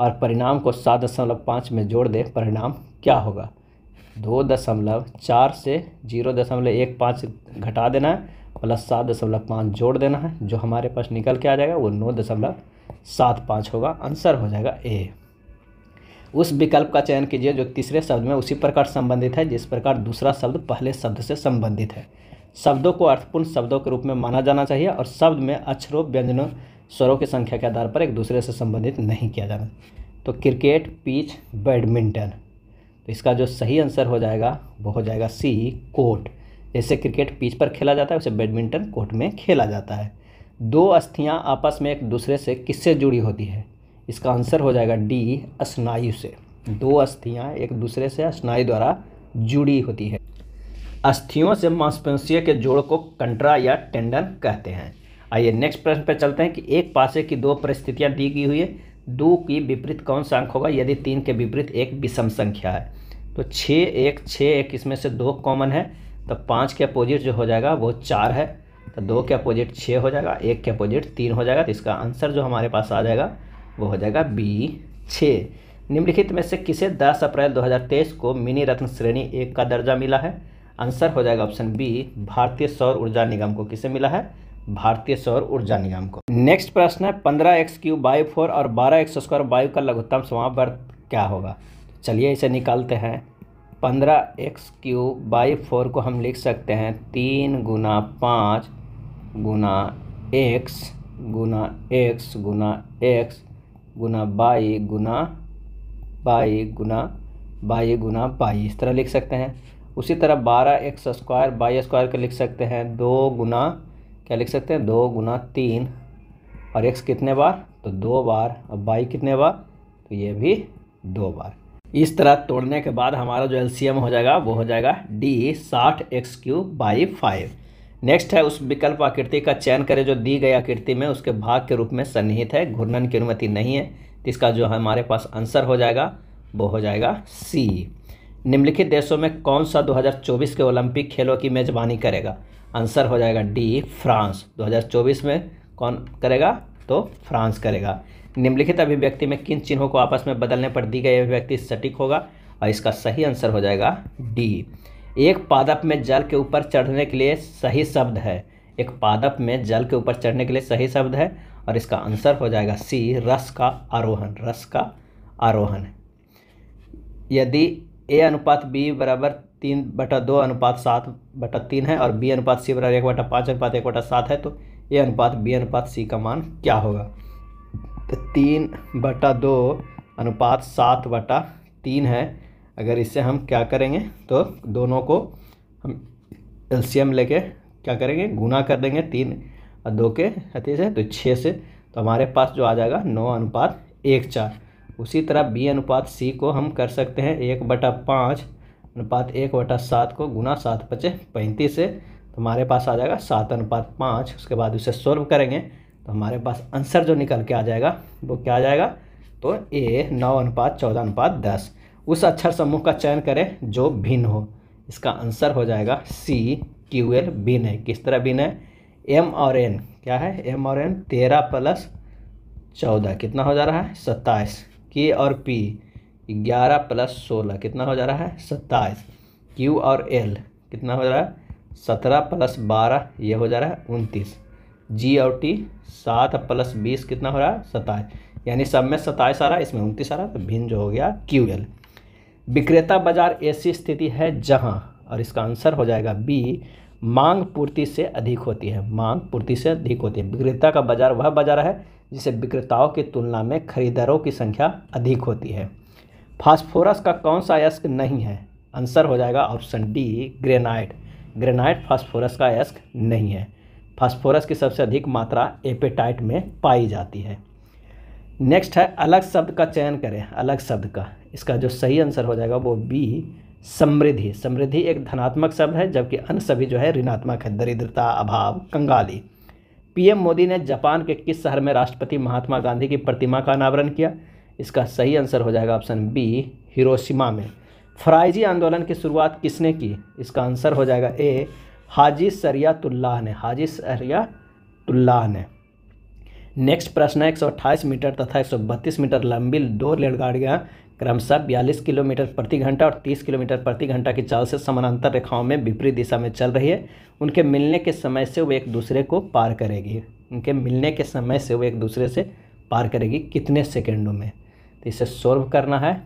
और परिणाम को सात दशमलव पाँच में जोड़ दें परिणाम क्या होगा दो दशमलव चार से जीरो दशमलव एक पाँच घटा देना है प्लस सात दशमलव पाँच जोड़ देना है जो हमारे पास निकल के आ जाएगा वो नौ दशमलव सात पाँच होगा आंसर हो जाएगा ए उस विकल्प का चयन कीजिए जो तीसरे शब्द में उसी प्रकार संबंधित है जिस प्रकार दूसरा शब्द पहले शब्द से संबंधित है शब्दों को अर्थपूर्ण शब्दों के रूप में माना जाना चाहिए और शब्द में अक्षरों व्यंजनों स्वरों की संख्या के आधार पर एक दूसरे से संबंधित नहीं किया जाना तो क्रिकेट पिच बैडमिंटन तो इसका जो सही आंसर हो जाएगा वो हो जाएगा सी कोर्ट जैसे क्रिकेट पिच पर खेला जाता है उसे बैडमिंटन कोर्ट में खेला जाता है दो अस्थियाँ आपस में एक दूसरे से किससे जुड़ी होती है इसका आंसर हो जाएगा डी स्नायु से दो अस्थियाँ एक दूसरे से स्नायु द्वारा जुड़ी होती है अस्थियों से मांसपेशियों के जोड़ को कंट्रा या टेंडन कहते हैं आइए नेक्स्ट प्रश्न पर चलते हैं कि एक पासे की दो परिस्थितियाँ दी गई हुई है दो की विपरीत कौन सा अंक होगा यदि तीन के विपरीत एक विषम संख्या है तो छः एक छः एक इसमें से दो कॉमन है तो पाँच के अपोजिट जो हो जाएगा वो चार है तो दो के अपोजिट छः हो जाएगा एक के अपोजिट तीन हो जाएगा तो इसका आंसर जो हमारे पास आ जाएगा वो हो जाएगा बी छः निम्नलिखित में से किसे 10 अप्रैल 2023 को मिनी रत्न श्रेणी एक का दर्जा मिला है आंसर हो जाएगा ऑप्शन बी भारतीय सौर ऊर्जा निगम को किसे मिला है भारतीय सौर ऊर्जा निगम को नेक्स्ट प्रश्न है पंद्रह एक्स क्यूब बाई फोर और बारह एक्स स्क्वायर बायु का लघुत्तम समावर्त क्या होगा चलिए इसे निकालते हैं पंद्रह एक्स क्यूब बाई फोर को हम लिख सकते हैं तीन गुना पाँच गुना एक्स गुना एक्स गुना एक्स गुना बाई गुना बाई गुना बाई गुना बाई इस तरह लिख सकते हैं उसी तरह बारह एक्स स्क्वायर बाई स्क्वायर का लिख सकते हैं दो गुना क्या लिख सकते हैं दो गुना तीन और एक्स कितने बार तो दो बार और बाई कितने बार तो ये भी दो बार इस तरह तोड़ने के बाद हमारा जो एल हो जाएगा वो हो जाएगा डी साठ X cube Y five next है उस विकल्प आकृति का चयन करें जो दी गई आकृति में उसके भाग के रूप में सन्निहित है घूर्णन की अनुमति नहीं है इसका जो हमारे पास आंसर हो जाएगा वो हो जाएगा सी निम्नलिखित देशों में कौन सा 2024 के ओलंपिक खेलों की मेजबानी करेगा आंसर हो जाएगा डी फ्रांस 2024 में कौन करेगा तो फ्रांस करेगा निम्नलिखित अभिव्यक्ति में किन चिन्हों को आपस में बदलने पर दी गई अभिव्यक्ति सटीक होगा और इसका सही आंसर हो जाएगा डी एक पादप में जल के ऊपर चढ़ने के लिए सही शब्द है एक पादप में जल के ऊपर चढ़ने के लिए सही शब्द है और इसका आंसर हो जाएगा सी रस का आरोहण रस का आरोहण यदि ए अनुपात बी बराबर तीन बटा दो अनुपात सात बटा तीन है और बी अनुपात सी बराबर एक बटा पाँच अनुपात एक बटा सात है तो ए अनुपात बी अनुपात सी का मान क्या होगा तो तीन बटा दो अनुपात सात बटा तीन है अगर इससे हम क्या करेंगे तो दोनों को हम एल्शियम लेके क्या करेंगे गुना कर देंगे तीन और दो के हथी से तो छः से तो हमारे पास जो आ जाएगा नौ अनुपात एक चार उसी तरह बी अनुपात सी को हम कर सकते हैं एक बटा पाँच अनुपात एक बटा सात को गुना सात पचे पैंतीस से तो हमारे पास आ जाएगा सात अनुपात पाँच उसके बाद उसे सॉल्व करेंगे तो हमारे पास आंसर जो निकल के आ जाएगा वो क्या आ जाएगा तो ए नौ अनुपात चौदह अनुपात दस उस अक्षर समूह का चयन करें जो भिन्न हो इसका आंसर हो जाएगा सी क्यू एल भिन्न है किस तरह भिन्न है एम और एन क्या है एम और एन तेरह प्लस चौदह कितना हो जा रहा है सत्ताईस के और पी ग्यारह प्लस सोलह कितना हो जा रहा है सत्ताईस क्यू और एल कितना हो जा रहा है सत्रह प्लस बारह ये हो जा रहा है उनतीस जी और टी सात प्लस बीस कितना हो रहा है सत्ताईस यानी सब में सत्ताईस आ रहा है इसमें उनतीस आ रहा है तो भिन्न जो हो गया क्यू एल विक्रेता बाजार ऐसी स्थिति है जहाँ और इसका आंसर हो जाएगा बी मांग पूर्ति से अधिक होती है मांग पूर्ति से अधिक होती है विक्रेता का बाजार वह बाजार है जिसे विक्रेताओं की तुलना में खरीदारों की संख्या अधिक होती है फास्फोरस का कौन सा यस्क नहीं है आंसर हो जाएगा option D granite granite phosphorus का यस्क नहीं है फास्फोरस की सबसे अधिक मात्रा एपेटाइट में पाई जाती है नेक्स्ट है अलग शब्द का चयन करें अलग शब्द का इसका जो सही आंसर हो जाएगा वो बी समृद्धि समृद्धि एक धनात्मक शब्द है जबकि अन्य सभी जो है ऋणात्मक है दरिद्रता अभाव कंगाली पीएम मोदी ने जापान के किस शहर में राष्ट्रपति महात्मा गांधी की प्रतिमा का अनावरण किया इसका सही आंसर हो जाएगा ऑप्शन बी हिरोशिमा में फ्राइजी आंदोलन की शुरुआत किसने की इसका आंसर हो जाएगा ए हाजी सरियातुल्लाह ने हाजी सरियातुल्लाह ने नेक्स्ट प्रश्न है एक मीटर तथा एक मीटर लंबी दो रेलगाड़ियाँ क्रमशः बयालीस किलोमीटर प्रति घंटा और 30 किलोमीटर प्रति घंटा की चाल से समानांतर रेखाओं में विपरीत दिशा में चल रही है उनके मिलने के समय से वो एक दूसरे को पार करेगी उनके मिलने के समय से वो एक दूसरे से पार करेगी कितने सेकेंडों में तो इसे सोल्व करना है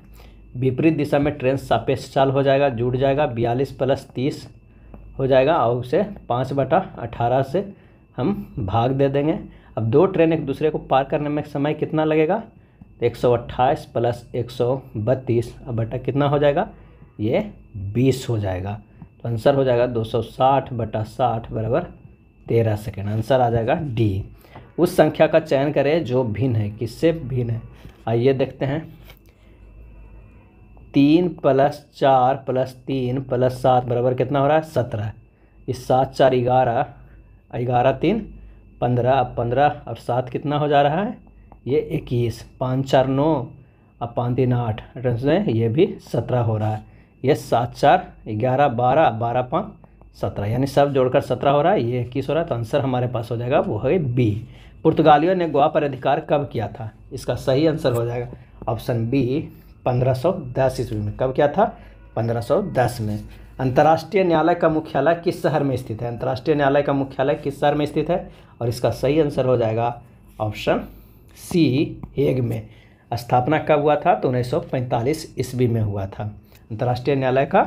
विपरीत दिशा में ट्रेन सापेक्ष चाल हो जाएगा जुड़ जाएगा बयालीस प्लस तीस हो जाएगा और उसे पाँच बटा अठारह से हम भाग दे देंगे अब दो ट्रेन एक दूसरे को पार करने में समय कितना लगेगा एक सौ अट्ठाईस प्लस एक सौ बत्तीस अब बटा कितना हो जाएगा ये बीस हो जाएगा तो आंसर हो जाएगा दो सौ साठ बटा साठ बराबर तेरह सेकेंड आंसर आ जाएगा डी उस संख्या का चयन करें जो भिन्न है किससे भिन्न है आइए देखते हैं तीन प्लस चार प्लस तीन प्लस सात बराबर कितना हो रहा है सत्रह इस सात चार ग्यारह ग्यारह तीन पंद्रह अब पंद्रह अब सात कितना हो जा रहा है ये इक्कीस पाँच चार नौ अब पाँच तीन आठ ये भी सत्रह हो रहा है ये सात चार ग्यारह बारह बारह पाँच सत्रह यानी सब जोड़कर सत्रह हो रहा है ये इक्कीस हो रहा है तो आंसर हमारे पास हो जाएगा वो है बी पुर्तगालियों ने गोवा पर अधिकार कब किया था इसका सही आंसर हो जाएगा ऑप्शन बी 1510 ईस्वी में कब क्या था 1510 में अंतर्राष्ट्रीय न्यायालय का मुख्यालय किस शहर में स्थित है अंतर्राष्ट्रीय न्यायालय का मुख्यालय किस शहर में स्थित है और इसका सही आंसर हो जाएगा ऑप्शन सी हेग में स्थापना कब हुआ था तो 1945 ईस्वी में हुआ था अंतर्राष्ट्रीय न्यायालय का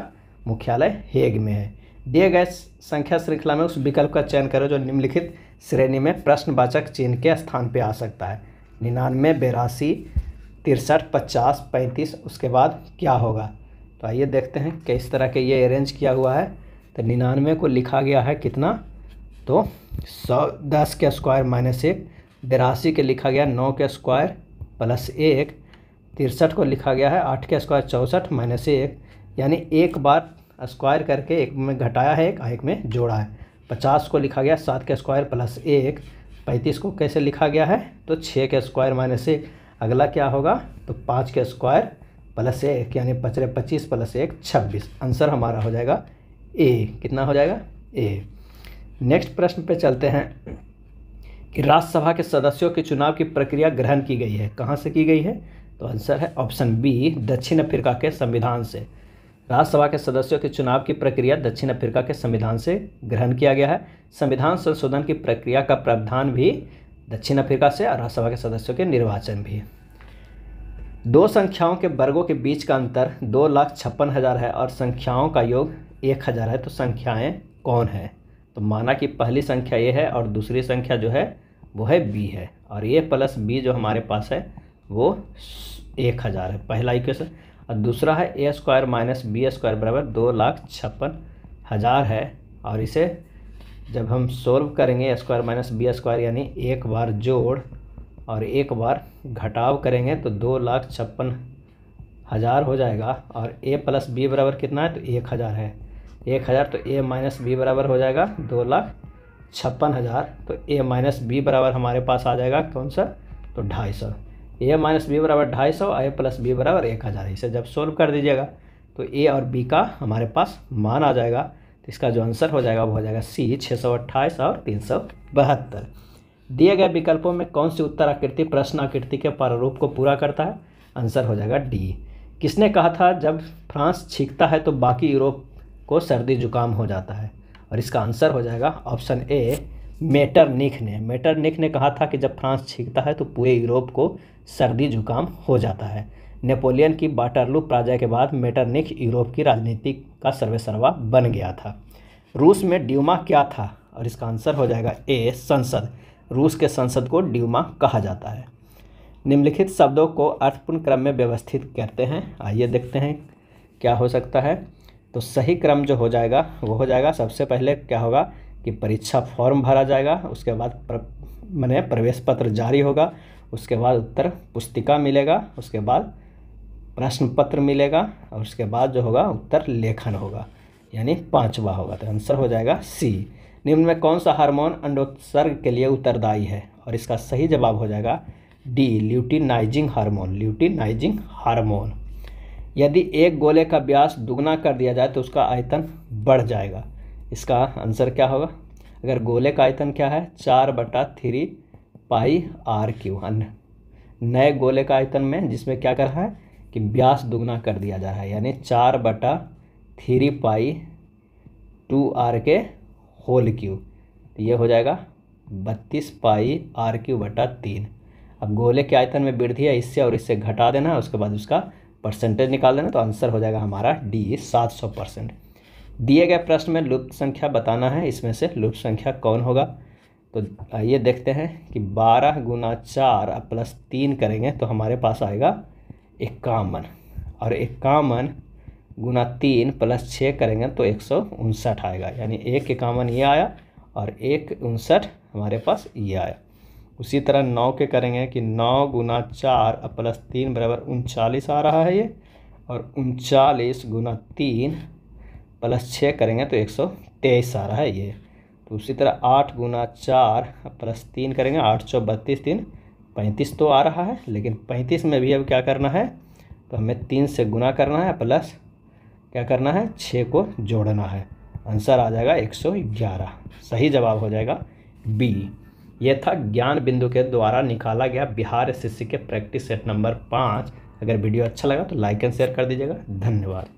मुख्यालय हेग में है दिए गए संख्या श्रृंखला में उस विकल्प का चयन करें जो निम्नलिखित श्रेणी में प्रश्नवाचक चिन्ह के स्थान पर आ सकता है निन्यानवे बेरासी तिरसठ पचास पैंतीस उसके बाद क्या होगा तो आइए देखते हैं किस तरह के ये अरेंज किया हुआ है तो निन्यानवे को लिखा गया है कितना तो सौ दस के स्क्वायर माइनस एक बिरासी के लिखा गया नौ के स्क्वायर प्लस एक तिरसठ को लिखा गया है आठ के स्क्वायर चौंसठ माइनस एक यानी एक बार स्क्वायर करके एक में घटाया है एक एक में जोड़ा है पचास को लिखा गया सात के स्क्वायर प्लस एक पैंतीस को कैसे लिखा गया है तो छः के स्क्वायर माइनस एक अगला क्या होगा तो पाँच के स्क्वायर प्लस एक यानी पचरे पच्चीस प्लस एक छब्बीस आंसर हमारा हो जाएगा ए कितना हो जाएगा ए नेक्स्ट प्रश्न पे चलते हैं कि राज्यसभा के सदस्यों के चुनाव की प्रक्रिया ग्रहण की गई है कहाँ से की गई है तो आंसर है ऑप्शन बी दक्षिण अफ्रीका के संविधान से राज्यसभा के सदस्यों के चुनाव की प्रक्रिया दक्षिण अफ्रीका के संविधान से ग्रहण किया गया है संविधान संशोधन की प्रक्रिया का प्रावधान भी दक्षिण अफ्रीका से और राज्यसभा के सदस्यों के निर्वाचन भी दो संख्याओं के वर्गों के बीच का अंतर दो लाख छप्पन हज़ार है और संख्याओं का योग एक हज़ार है तो संख्याएं कौन है तो माना कि पहली संख्या ये है और दूसरी संख्या जो है वो है बी है और ए प्लस बी जो हमारे पास है वो एक हज़ार है पहला इक्वेशन और दूसरा है A square minus B square बराबर दो लाख छप्पन हज़ार है और इसे जब हम सोल्व करेंगे स्क्वायर माइनस बी स्क्वायर यानी एक बार जोड़ और एक बार घटाव करेंगे तो दो लाख छप्पन हज़ार हो जाएगा और ए प्लस बी बराबर कितना है तो एक हज़ार है एक हज़ार तो ए माइनस बी बराबर हो जाएगा दो लाख छप्पन हज़ार तो ए माइनस बी बराबर हमारे पास आ जाएगा कौन सा तो ढाई सौ ए माइनस बी बराबर ढाई सौ ए प्लस बी बराबर एक हज़ार इसे जब सोल्व कर दीजिएगा तो ए और बी का हमारे पास मान आ जाएगा तो इसका जो आंसर हो जाएगा वो हो जाएगा सी छः सौ अट्ठाईस और तीन सौ बहत्तर दिए गए विकल्पों में कौन सी उत्तर आकृति प्रश्न आकृति के प्रारूप को पूरा करता है आंसर हो जाएगा डी किसने कहा था जब फ्रांस छींकता है तो बाकी यूरोप को सर्दी जुकाम हो जाता है और इसका आंसर हो जाएगा ऑप्शन ए मेटरनिक ने मेटरनिक ने कहा था कि जब फ्रांस छींकता है तो पूरे यूरोप को सर्दी जुकाम हो जाता है नेपोलियन की बाटरलू प्राजय के बाद मेटरनिक यूरोप की राजनीति का सर्वेसर्वा बन गया था रूस में ड्यूमा क्या था और इसका आंसर हो जाएगा ए संसद रूस के संसद को ड्यूमा कहा जाता है निम्नलिखित शब्दों को अर्थपूर्ण क्रम में व्यवस्थित करते हैं आइए देखते हैं क्या हो सकता है तो सही क्रम जो हो जाएगा वो हो जाएगा सबसे पहले क्या होगा कि परीक्षा फॉर्म भरा जाएगा उसके बाद प्र, मैंने प्रवेश पत्र जारी होगा उसके बाद उत्तर पुस्तिका मिलेगा उसके बाद प्रश्न पत्र मिलेगा और उसके बाद जो होगा उत्तर लेखन होगा यानी पांचवा होगा तो आंसर हो जाएगा सी निम्न में कौन सा हार्मोन अंडोत्सर्ग के लिए उत्तरदायी है और इसका सही जवाब हो जाएगा D luteinizing hormone luteinizing hormone यदि एक गोले का व्यास दुगना कर दिया जाए तो उसका आयतन बढ़ जाएगा इसका आंसर क्या होगा अगर गोले का आयतन क्या है चार बटा थ्री पाई आर क्यू अन्य नए गोले का आयतन में जिसमें क्या कर रहा है कि व्यास दुगना कर दिया जा रहा है यानी चार बटा थ्री पाई टू आर के होल क्यू तो ये हो जाएगा बत्तीस पाई आर क्यू बटा तीन अब गोले के आयतन में वृद्धि है इससे और इससे घटा देना है उसके बाद उसका परसेंटेज निकाल देना तो आंसर हो जाएगा हमारा डी सात सौ परसेंट दिए गए प्रश्न में लुप्त संख्या बताना है इसमें से लुप्त संख्या कौन होगा तो आइए देखते हैं कि बारह गुना चार प्लस तीन करेंगे तो हमारे पास आएगा इक्यावन और इक्यावन गुना तीन प्लस छः करेंगे तो एक सौ उनसठ आएगा यानी एक इक्यावन ये आया और एक उनसठ हमारे पास ये आया उसी तरह नौ के करेंगे कि नौ गुना चार प्लस तीन बराबर उनचालीस आ रहा है ये और उनचालीस गुना तीन प्लस छः करेंगे तो एक सौ तेईस आ रहा है ये तो उसी तरह आठ गुना चार प्लस तीन करेंगे आठ सौ बत्तीस तीन पैंतीस तो आ रहा है लेकिन पैंतीस में भी अब क्या करना है तो हमें तीन से गुना करना है प्लस क्या करना है छः को जोड़ना है आंसर आ जाएगा एक सौ ग्यारह सही जवाब हो जाएगा बी यह था ज्ञान बिंदु के द्वारा निकाला गया बिहार एस के प्रैक्टिस सेट नंबर पाँच अगर वीडियो अच्छा लगा तो लाइक एंड शेयर कर दीजिएगा धन्यवाद